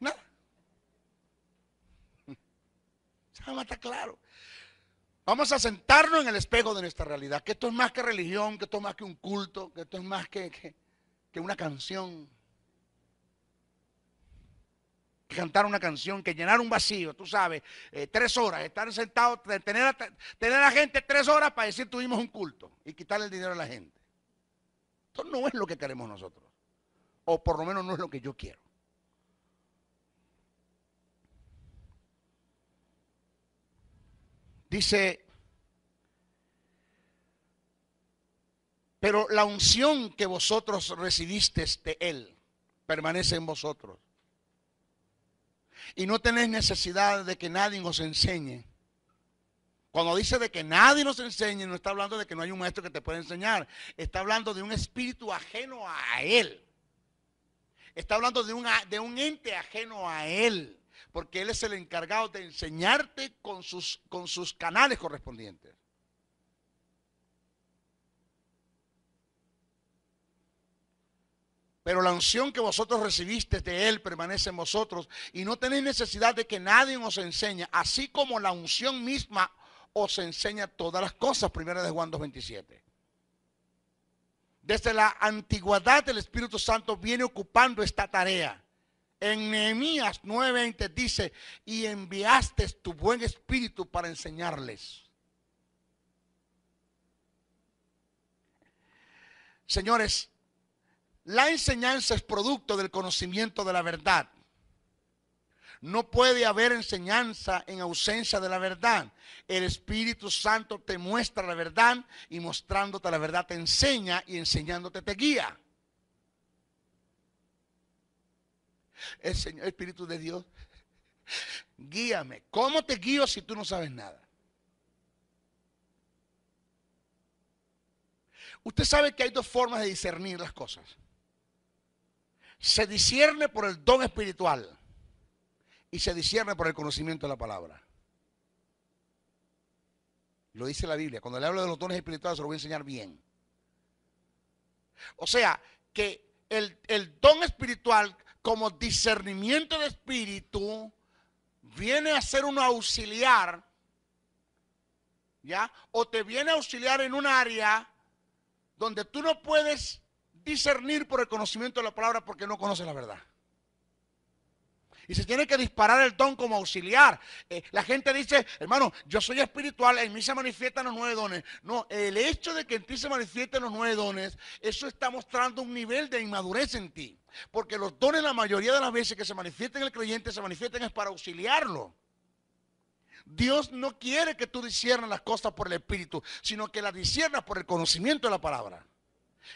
Nada. más está claro. Vamos a sentarnos en el espejo de nuestra realidad, que esto es más que religión, que esto es más que un culto, que esto es más que, que una canción cantar una canción, que llenar un vacío, tú sabes, eh, tres horas, estar sentado, tener a, tener a la gente tres horas para decir tuvimos un culto y quitarle el dinero a la gente. Esto no es lo que queremos nosotros, o por lo menos no es lo que yo quiero. Dice, pero la unción que vosotros recibiste de Él permanece en vosotros y no tenés necesidad de que nadie nos enseñe. Cuando dice de que nadie nos enseñe, no está hablando de que no hay un maestro que te pueda enseñar. Está hablando de un espíritu ajeno a él. Está hablando de, de un ente ajeno a él. Porque él es el encargado de enseñarte con sus, con sus canales correspondientes. Pero la unción que vosotros recibisteis de Él permanece en vosotros y no tenéis necesidad de que nadie os enseñe, así como la unción misma os enseña todas las cosas. Primera de Juan 2.27. Desde la antigüedad el Espíritu Santo viene ocupando esta tarea. En Nehemías 9:20 dice, y enviaste tu buen espíritu para enseñarles. Señores, la enseñanza es producto del conocimiento de la verdad. No puede haber enseñanza en ausencia de la verdad. El Espíritu Santo te muestra la verdad y mostrándote la verdad te enseña y enseñándote te guía. El Señor Espíritu de Dios, guíame. ¿Cómo te guío si tú no sabes nada? Usted sabe que hay dos formas de discernir las cosas se discierne por el don espiritual y se discierne por el conocimiento de la palabra. Lo dice la Biblia. Cuando le hablo de los dones espirituales, se lo voy a enseñar bien. O sea, que el, el don espiritual como discernimiento de espíritu viene a ser un auxiliar, ¿ya? O te viene a auxiliar en un área donde tú no puedes discernir por el conocimiento de la palabra porque no conoce la verdad. Y se tiene que disparar el don como auxiliar. Eh, la gente dice, hermano, yo soy espiritual, en mí se manifiestan los nueve dones. No, el hecho de que en ti se manifiesten los nueve dones, eso está mostrando un nivel de inmadurez en ti. Porque los dones la mayoría de las veces que se manifiestan en el creyente, se manifiestan es para auxiliarlo. Dios no quiere que tú disciernas las cosas por el Espíritu, sino que las disciernas por el conocimiento de la palabra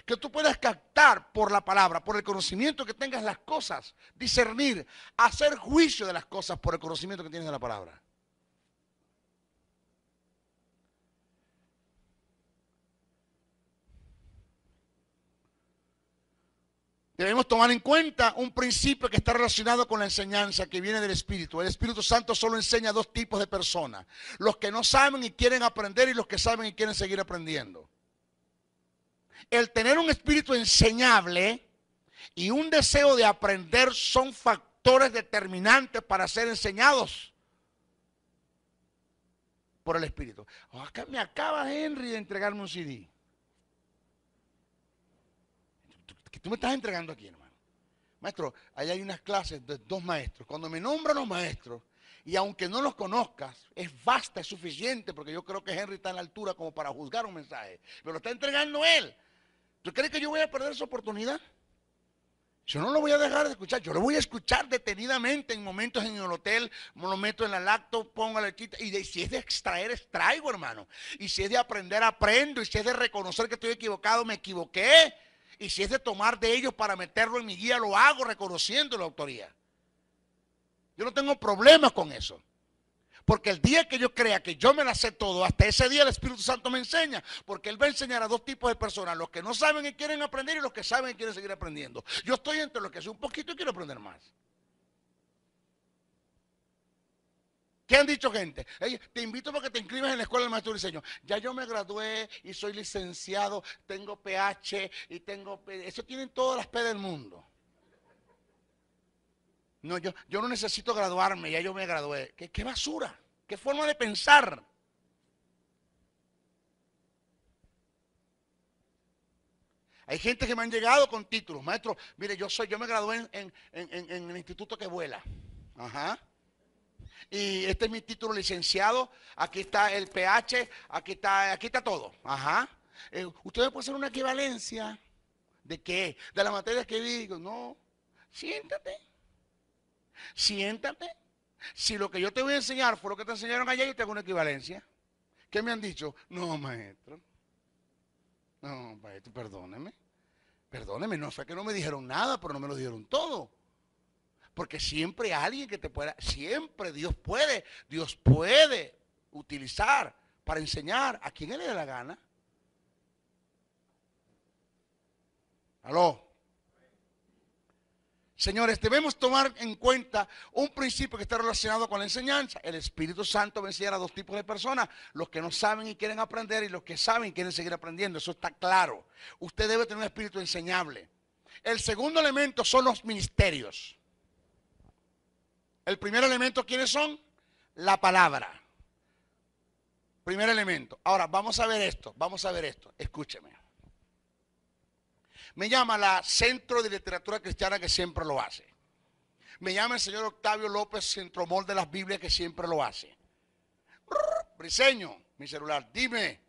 que tú puedas captar por la palabra, por el conocimiento que tengas las cosas, discernir, hacer juicio de las cosas por el conocimiento que tienes de la palabra. Debemos tomar en cuenta un principio que está relacionado con la enseñanza que viene del Espíritu. El Espíritu Santo solo enseña a dos tipos de personas. Los que no saben y quieren aprender y los que saben y quieren seguir aprendiendo el tener un espíritu enseñable y un deseo de aprender son factores determinantes para ser enseñados por el espíritu. Oh, acá me acaba Henry de entregarme un CD. ¿Qué tú me estás entregando aquí, hermano? Maestro, ahí hay unas clases de dos maestros. Cuando me nombran los maestros, y aunque no los conozcas, es basta, es suficiente, porque yo creo que Henry está en la altura como para juzgar un mensaje. Pero lo está entregando él. ¿Tú crees que yo voy a perder esa oportunidad? Yo no lo voy a dejar de escuchar, yo lo voy a escuchar detenidamente en momentos en el hotel, me lo meto en la lacto, pongo la quita y si es de extraer, extraigo, hermano. Y si es de aprender, aprendo. Y si es de reconocer que estoy equivocado, me equivoqué. Y si es de tomar de ellos para meterlo en mi guía, lo hago reconociendo la autoría. Yo no tengo problemas con eso. Porque el día que yo crea que yo me la sé todo, hasta ese día el Espíritu Santo me enseña. Porque Él va a enseñar a dos tipos de personas, los que no saben y quieren aprender y los que saben y quieren seguir aprendiendo. Yo estoy entre los que sé un poquito y quiero aprender más. ¿Qué han dicho gente? te invito para que te inscribas en la escuela del maestro diseño. Ya yo me gradué y soy licenciado, tengo PH y tengo... Eso tienen todas las P del mundo. No, yo, no necesito graduarme, ya yo me gradué. ¿Qué, basura? ¿Qué forma de pensar? Hay gente que me han llegado con títulos, maestro. Mire, yo soy, yo me gradué en, el instituto que vuela. Ajá. Y este es mi título licenciado. Aquí está el PH, aquí está, aquí está todo. Ajá. Eh, Ustedes pueden hacer una equivalencia de qué, de las materias que digo. No, siéntate. Siéntate. Si lo que yo te voy a enseñar fue lo que te enseñaron ayer, yo te hago una equivalencia. ¿Qué me han dicho? No, maestro. No, maestro, perdóneme. Perdóneme, no fue que no me dijeron nada, pero no me lo dijeron todo. Porque siempre hay alguien que te pueda, siempre Dios puede, Dios puede utilizar para enseñar a quien Él le dé la gana. Aló. Señores, debemos tomar en cuenta un principio que está relacionado con la enseñanza. El Espíritu Santo va a enseñar a dos tipos de personas, los que no saben y quieren aprender y los que saben y quieren seguir aprendiendo. Eso está claro. Usted debe tener un espíritu enseñable. El segundo elemento son los ministerios. El primer elemento, ¿quiénes son? La palabra. Primer elemento. Ahora, vamos a ver esto, vamos a ver esto. Escúcheme. Me llama la Centro de Literatura Cristiana que siempre lo hace. Me llama el señor Octavio López Centromol de las Biblias que siempre lo hace. Briseño, mi celular, dime,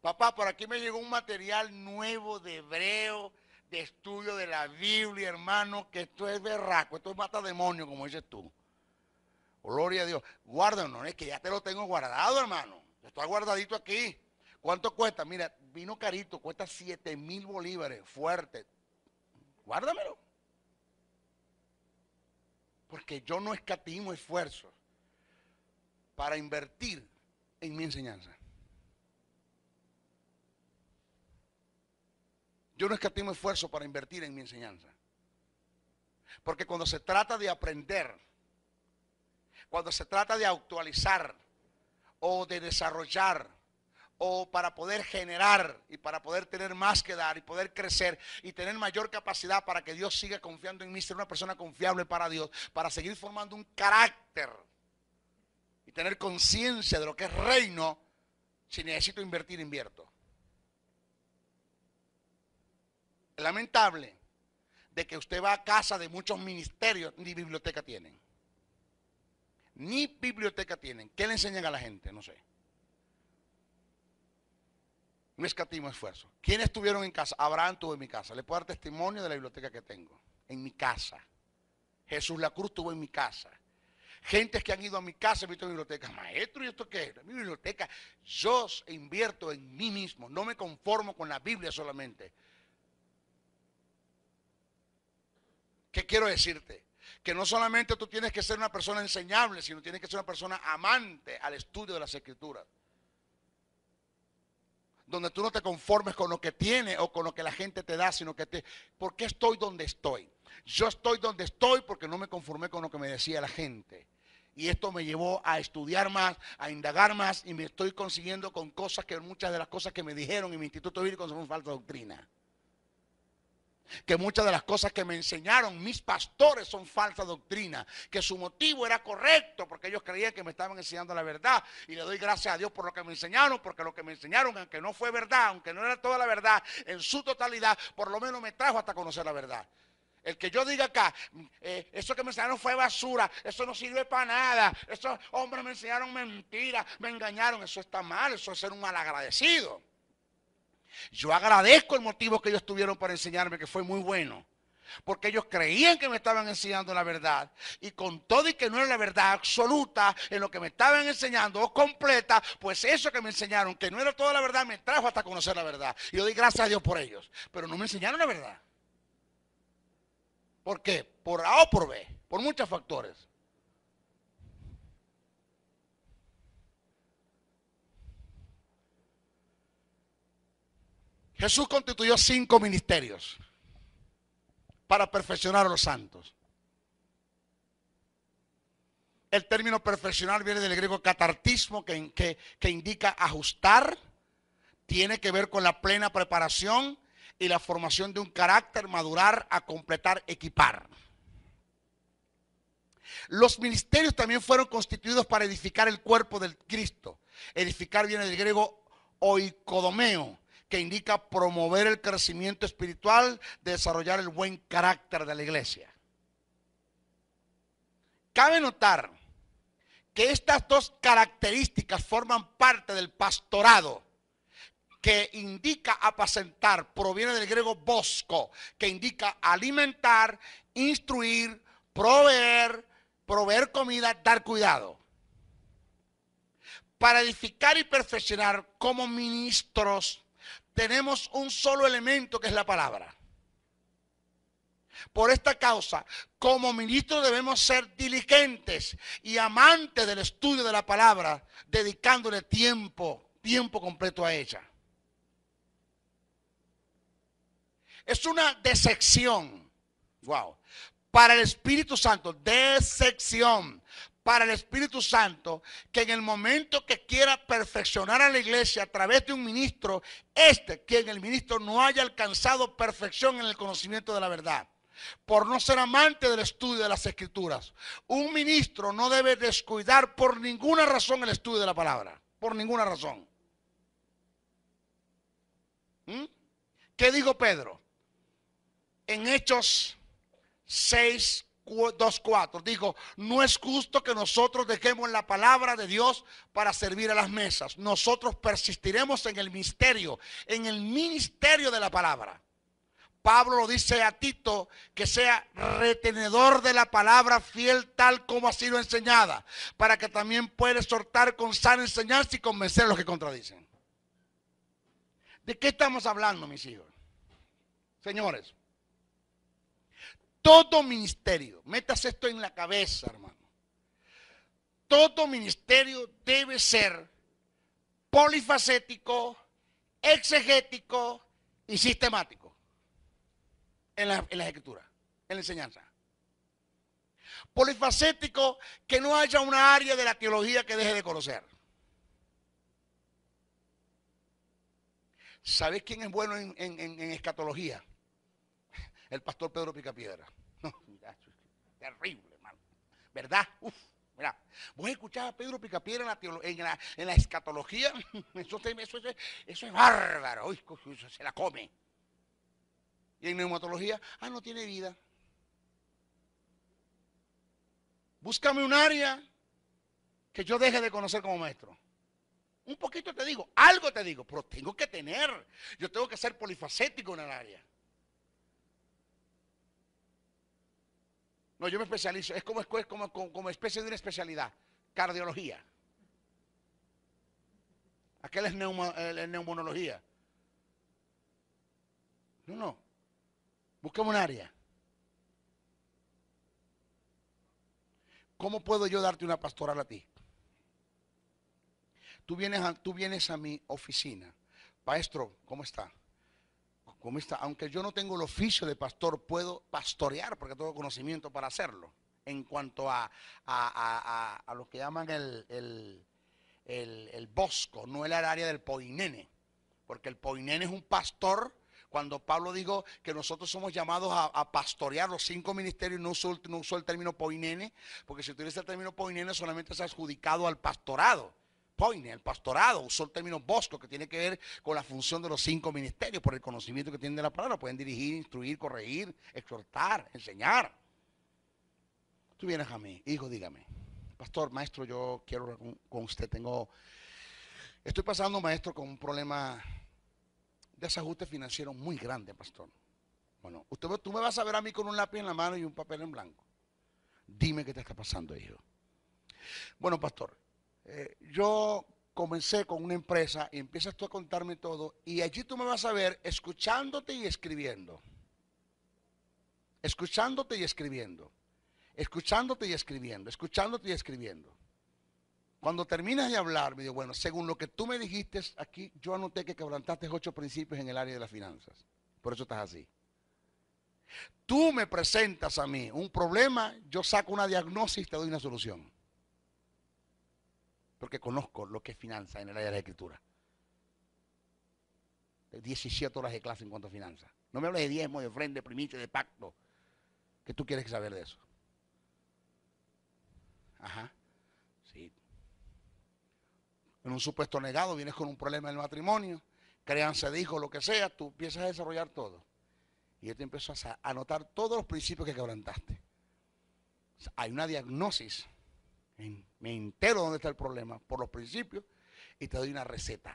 papá, por aquí me llegó un material nuevo de hebreo, de estudio de la Biblia, hermano, que esto es berraco, esto es mata demonio, como dices tú. Oh, gloria a Dios. Guarda, no es que ya te lo tengo guardado, hermano. Está guardadito aquí. ¿Cuánto cuesta? Mira, vino carito, cuesta 7 mil bolívares, fuerte. Guárdamelo. Porque yo no escatimo esfuerzo para invertir en mi enseñanza. Yo no escatimo esfuerzo para invertir en mi enseñanza. Porque cuando se trata de aprender, cuando se trata de actualizar o de desarrollar, o para poder generar y para poder tener más que dar y poder crecer y tener mayor capacidad para que Dios siga confiando en mí, ser una persona confiable para Dios, para seguir formando un carácter y tener conciencia de lo que es reino, si necesito invertir, invierto. Es lamentable de que usted va a casa de muchos ministerios, ni biblioteca tienen. Ni biblioteca tienen. ¿Qué le enseñan a la gente? No sé. No escatimo esfuerzo. ¿Quiénes estuvieron en casa? Abraham estuvo en mi casa. Le puedo dar testimonio de la biblioteca que tengo. En mi casa. Jesús la Cruz estuvo en mi casa. Gentes que han ido a mi casa, han visto mi biblioteca. Maestro, ¿y esto qué es? Mi biblioteca. Yo invierto en mí mismo. No me conformo con la Biblia solamente. ¿Qué quiero decirte? Que no solamente tú tienes que ser una persona enseñable, sino tienes que ser una persona amante al estudio de las escrituras donde tú no te conformes con lo que tiene o con lo que la gente te da, sino que te... ¿Por qué estoy donde estoy? Yo estoy donde estoy porque no me conformé con lo que me decía la gente. Y esto me llevó a estudiar más, a indagar más y me estoy consiguiendo con cosas que muchas de las cosas que me dijeron en mi instituto bíblico son falsa doctrina que muchas de las cosas que me enseñaron mis pastores son falsa doctrina, que su motivo era correcto porque ellos creían que me estaban enseñando la verdad y le doy gracias a Dios por lo que me enseñaron, porque lo que me enseñaron, aunque no fue verdad, aunque no era toda la verdad, en su totalidad, por lo menos me trajo hasta conocer la verdad. El que yo diga acá, eh, eso que me enseñaron fue basura, eso no sirve para nada, esos hombres me enseñaron mentiras, me engañaron, eso está mal, eso es ser un mal agradecido yo agradezco el motivo que ellos tuvieron para enseñarme, que fue muy bueno. Porque ellos creían que me estaban enseñando la verdad. Y con todo y que no era la verdad absoluta en lo que me estaban enseñando o completa, pues eso que me enseñaron, que no era toda la verdad, me trajo hasta conocer la verdad. Y yo di gracias a Dios por ellos. Pero no me enseñaron la verdad. ¿Por qué? Por A o por B, por muchos factores. Jesús constituyó cinco ministerios para perfeccionar a los santos. El término perfeccionar viene del griego catartismo, que, que, indica ajustar. Tiene que ver con la plena preparación y la formación de un carácter, madurar, a completar, equipar. Los ministerios también fueron constituidos para edificar el cuerpo del Cristo. Edificar viene del griego oikodomeo, que indica promover el crecimiento espiritual, desarrollar el buen carácter de la iglesia. Cabe notar que estas dos características forman parte del pastorado que indica apacentar, proviene del griego bosco, que indica alimentar, instruir, proveer, proveer comida, dar cuidado. Para edificar y perfeccionar como ministros tenemos un solo elemento que es la palabra. Por esta causa, como ministros debemos ser diligentes y amantes del estudio de la palabra, dedicándole tiempo, tiempo completo a ella. Es una decepción. Wow. Para el Espíritu Santo, decepción para el Espíritu Santo que en el momento que quiera perfeccionar a la iglesia a través de un ministro, este, quien el ministro no haya alcanzado perfección en el conocimiento de la verdad, por no ser amante del estudio de las escrituras, un ministro no debe descuidar por ninguna razón el estudio de la palabra, por ninguna razón. ¿Mm? ¿Qué dijo Pedro? En Hechos 6, 2.4. Dijo, no es justo que nosotros dejemos la palabra de Dios para servir a las mesas. Nosotros persistiremos en el misterio, en el ministerio de la palabra. Pablo lo dice a Tito que sea retenedor de la palabra fiel tal como ha sido enseñada, para que también pueda exhortar con sana enseñanza y convencer a los que contradicen. ¿De qué estamos hablando, mis hijos? Señores, todo ministerio, metas esto en la cabeza, hermano. Todo ministerio debe ser polifacético, exegético y sistemático en la, escrituras, escritura, en la enseñanza. Polifacético que no haya una área de la teología que deje de conocer. ¿Sabes quién es bueno en, en escatología? el pastor Pedro Picapiedra. terrible, hermano. ¿Verdad? Uf, mira. Vos escuchás a Pedro Picapiedra en la, en la, escatología. Eso, es bárbaro. Uy, se la come. Y en neumatología, ah, no tiene vida. Búscame un área que yo deje de conocer como maestro. Un poquito te digo, algo te digo, pero tengo que tener. Yo tengo que ser polifacético en el área. No, yo me especializo, es como, como, especie de una especialidad, cardiología. Aquel es neumonología. No, no. Busquemos un área. ¿Cómo puedo yo darte una pastoral a ti? Tú vienes a, tú vienes a mi oficina. Maestro, ¿cómo está? aunque yo no tengo el oficio de pastor, puedo pastorear porque tengo conocimiento para hacerlo. En cuanto a, a, lo que llaman el, bosco, no el área del poinene, porque el poinene es un pastor cuando Pablo dijo que nosotros somos llamados a, pastorear los cinco ministerios, no usó, no usó, el término poinene, porque si utiliza el término poinene solamente se ha adjudicado al pastorado el pastorado, usó el término bosco, que tiene que ver con la función de los cinco ministerios, por el conocimiento que tienen de la palabra. Pueden dirigir, instruir, corregir, exhortar, enseñar. Tú vienes a mí, hijo, dígame, pastor, maestro, yo quiero con, usted, tengo, estoy pasando, maestro, con un problema de desajuste financiero muy grande, pastor. Bueno, usted, tú me vas a ver a mí con un lápiz en la mano y un papel en blanco. Dime qué te está pasando, hijo. Bueno, pastor, eh, yo comencé con una empresa y empiezas tú a contarme todo y allí tú me vas a ver escuchándote y escribiendo. Escuchándote y escribiendo. Escuchándote y escribiendo. Escuchándote y escribiendo. Cuando terminas de hablar, me digo, bueno, según lo que tú me dijiste aquí, yo anoté que quebrantaste ocho principios en el área de las finanzas. Por eso estás así. Tú me presentas a mí un problema, yo saco una diagnosis y te doy una solución porque conozco lo que es finanza en el área de la escritura. 17 horas de clase en cuanto a finanza. No me hables de diezmo, de frente, de primicia, de pacto. ¿Qué tú quieres saber de eso? Ajá. Sí. En un supuesto negado vienes con un problema del matrimonio, crianza de hijo, lo que sea, tú empiezas a desarrollar todo. Y yo te empiezo a anotar todos los principios que quebrantaste. hay una diagnosis en me entero dónde está el problema por los principios y te doy una receta.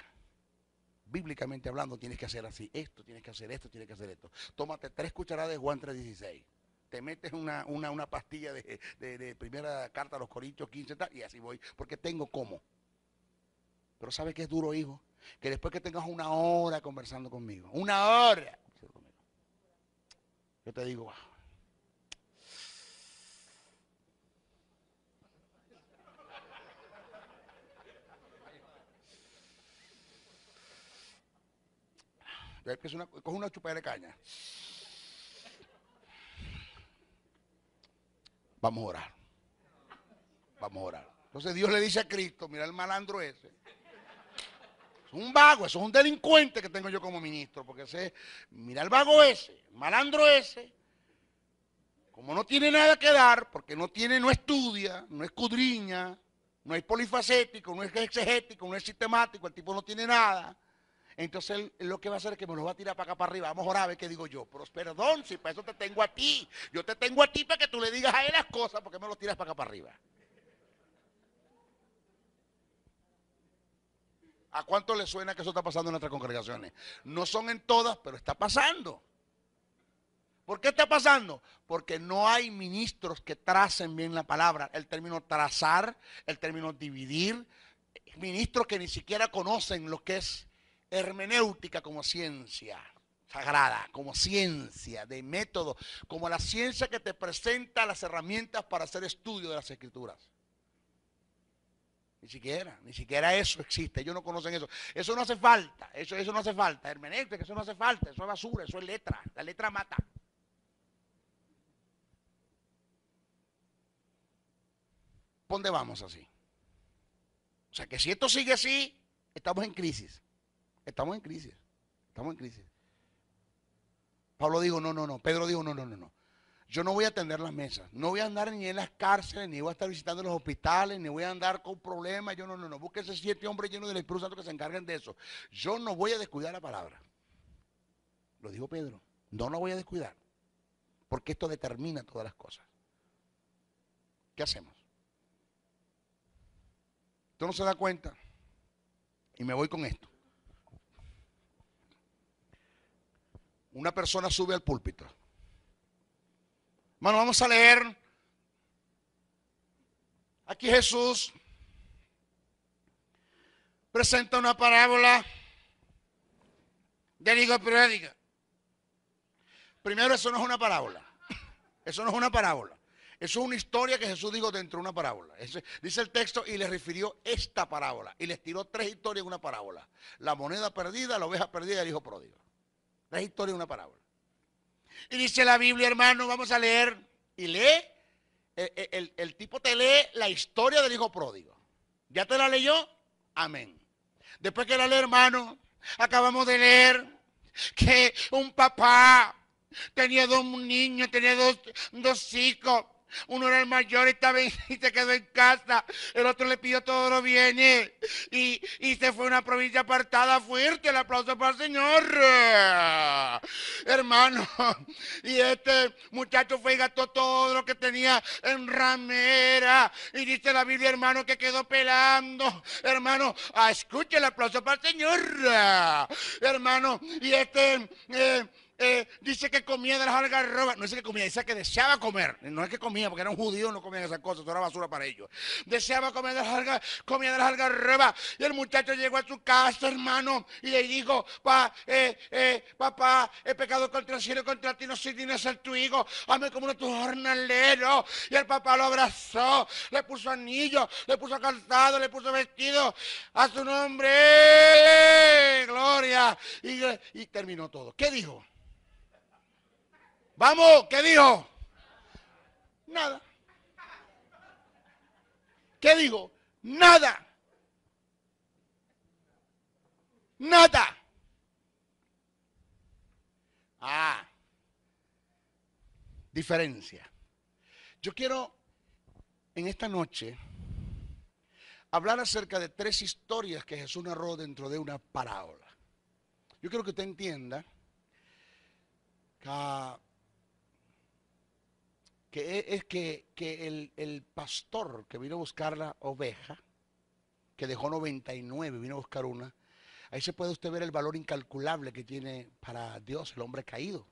Bíblicamente hablando, tienes que hacer así, esto, tienes que hacer esto, tienes que hacer esto. Tómate tres cucharadas de Juan 3.16. Te metes una, una, pastilla de, primera carta a los Corintios 15 tal, y así voy, porque tengo cómo. Pero ¿sabes qué es duro, hijo? Que después que tengas una hora conversando conmigo, una hora, yo te digo, coge una chupada de caña. Vamos a orar. Vamos a orar. Entonces Dios le dice a Cristo, mira el malandro ese. Es un vago, eso es un delincuente que tengo yo como ministro, porque ese, mira el vago ese, malandro ese, como no tiene nada que dar, porque no tiene, no estudia, no escudriña, no es polifacético, no es exegético, no es sistemático, el tipo no tiene nada. Entonces lo que va a hacer es que me lo va a tirar para acá para arriba. Vamos a orar a ver qué digo yo. Pero perdón, si para eso te tengo a ti. Yo te tengo a ti para que tú le digas a él las cosas, porque me lo tiras para acá para arriba. ¿A cuánto le suena que eso está pasando en nuestras congregaciones? No son en todas, pero está pasando. ¿Por qué está pasando? Porque no hay ministros que tracen bien la palabra. El término trazar, el término dividir, eh, ministros que ni siquiera conocen lo que es hermenéutica como ciencia sagrada, como ciencia de método, como la ciencia que te presenta las herramientas para hacer estudio de las escrituras. Ni siquiera, ni siquiera eso existe. Ellos no conocen eso. Eso no hace falta. Eso, eso no hace falta. Hermenéutica, eso no hace falta. Eso es basura, eso es letra. La letra mata. ¿Dónde vamos así? O sea que si esto sigue así, estamos en crisis. Estamos en crisis. Estamos en crisis. Pablo dijo, no, no, no. Pedro dijo, no, no, no, no. Yo no voy a atender las mesas. No voy a andar ni en las cárceles, ni voy a estar visitando los hospitales, ni voy a andar con problemas. Yo no, no, no. esos siete hombres llenos de Espíritu Santo que se encarguen de eso. Yo no voy a descuidar la palabra. Lo dijo Pedro. No no voy a descuidar. Porque esto determina todas las cosas. ¿Qué hacemos? Tú no se da cuenta. Y me voy con esto. una persona sube al púlpito. Hermano, vamos a leer. Aquí Jesús presenta una parábola del hijo pródigo. Primero, eso no es una parábola. Eso no es una parábola. Eso es una historia que Jesús dijo dentro de una parábola. dice el texto y le refirió esta parábola. Y le tiró tres historias en una parábola. La moneda perdida, la oveja perdida y el hijo pródigo. La historia de una parábola. Y dice la Biblia, hermano, vamos a leer. Y lee, el, tipo te lee la historia del hijo pródigo. ¿Ya te la leyó? Amén. Después que la lee, hermano, acabamos de leer que un papá tenía dos niños, tenía dos, dos hijos uno era el mayor, estaba y se quedó en casa. El otro le pidió todo lo viene Y, se fue a una provincia apartada fuerte. El aplauso para el Señor. Hermano. Y este muchacho fue y gastó todo lo que tenía en ramera. Y dice la Biblia, hermano, que quedó pelando. Hermano, ah, escuche el aplauso para el Señor. Hermano. Y este... Eh, eh, dice que comía de las algarrobas. No dice que comía, dice que deseaba comer. No es que comía, porque era eran judíos, no comían esas cosas, eso era basura para ellos. Deseaba comer de las, comía de las algarrobas. Y el muchacho llegó a su casa, hermano, y le dijo, eh, eh, papá, he pecado contra el cielo contra ti, no soy digno de ser tu hijo. Hazme como uno de tus jornaleros. Y el papá lo abrazó, le puso anillo, le puso calzado, le puso vestido a su nombre. Gloria. y, y terminó todo. ¿Qué dijo? Vamos, ¿qué dijo? Nada. ¿Qué digo? Nada. Nada. Ah, diferencia. Yo quiero en esta noche hablar acerca de tres historias que Jesús narró dentro de una parábola. Yo quiero que usted entienda que que e, es que, el, pastor que vino a buscar la oveja, que dejó 99, vino a buscar una, ahí se puede usted ver el valor incalculable que tiene para Dios el hombre caído.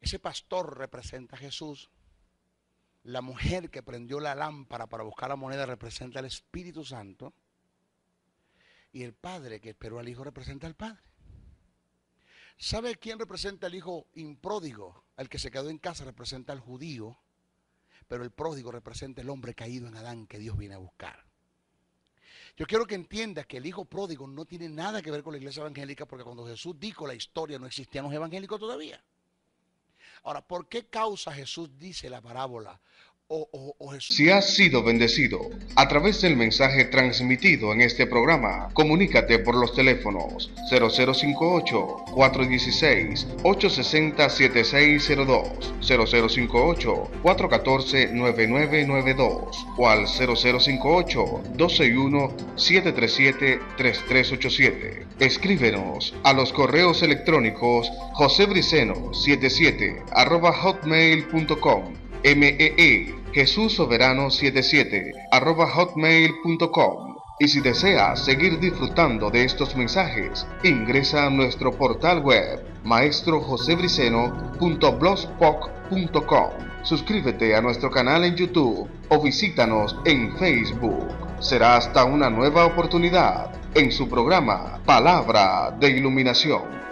Ese pastor representa a Jesús, la mujer que prendió la lámpara para buscar la moneda representa al Espíritu Santo, y el padre que esperó al Hijo representa al Padre. ¿Sabe quién representa al hijo impródigo? Al que se quedó en casa representa al judío, pero el pródigo representa el hombre caído en Adán que Dios viene a buscar. Yo quiero que entiendas que el hijo pródigo no tiene nada que ver con la iglesia evangélica porque cuando Jesús dijo la historia no existían los evangélicos todavía. Ahora, ¿por qué causa Jesús dice la parábola si has sido bendecido a través del mensaje transmitido en este programa, comunícate por los teléfonos 0058-416-860-7602, 0058-414-9992 o al 0058-121-737-3387. Escríbenos a los correos electrónicos josebriceno77 hotmail.com MEE e, Jesús Soberano 77 arroba hotmail.com. Y si deseas seguir disfrutando de estos mensajes, ingresa a nuestro portal web maestrojosebriceno.blogspot.com. Suscríbete a nuestro canal en YouTube o visítanos en Facebook. Será hasta una nueva oportunidad en su programa Palabra de Iluminación.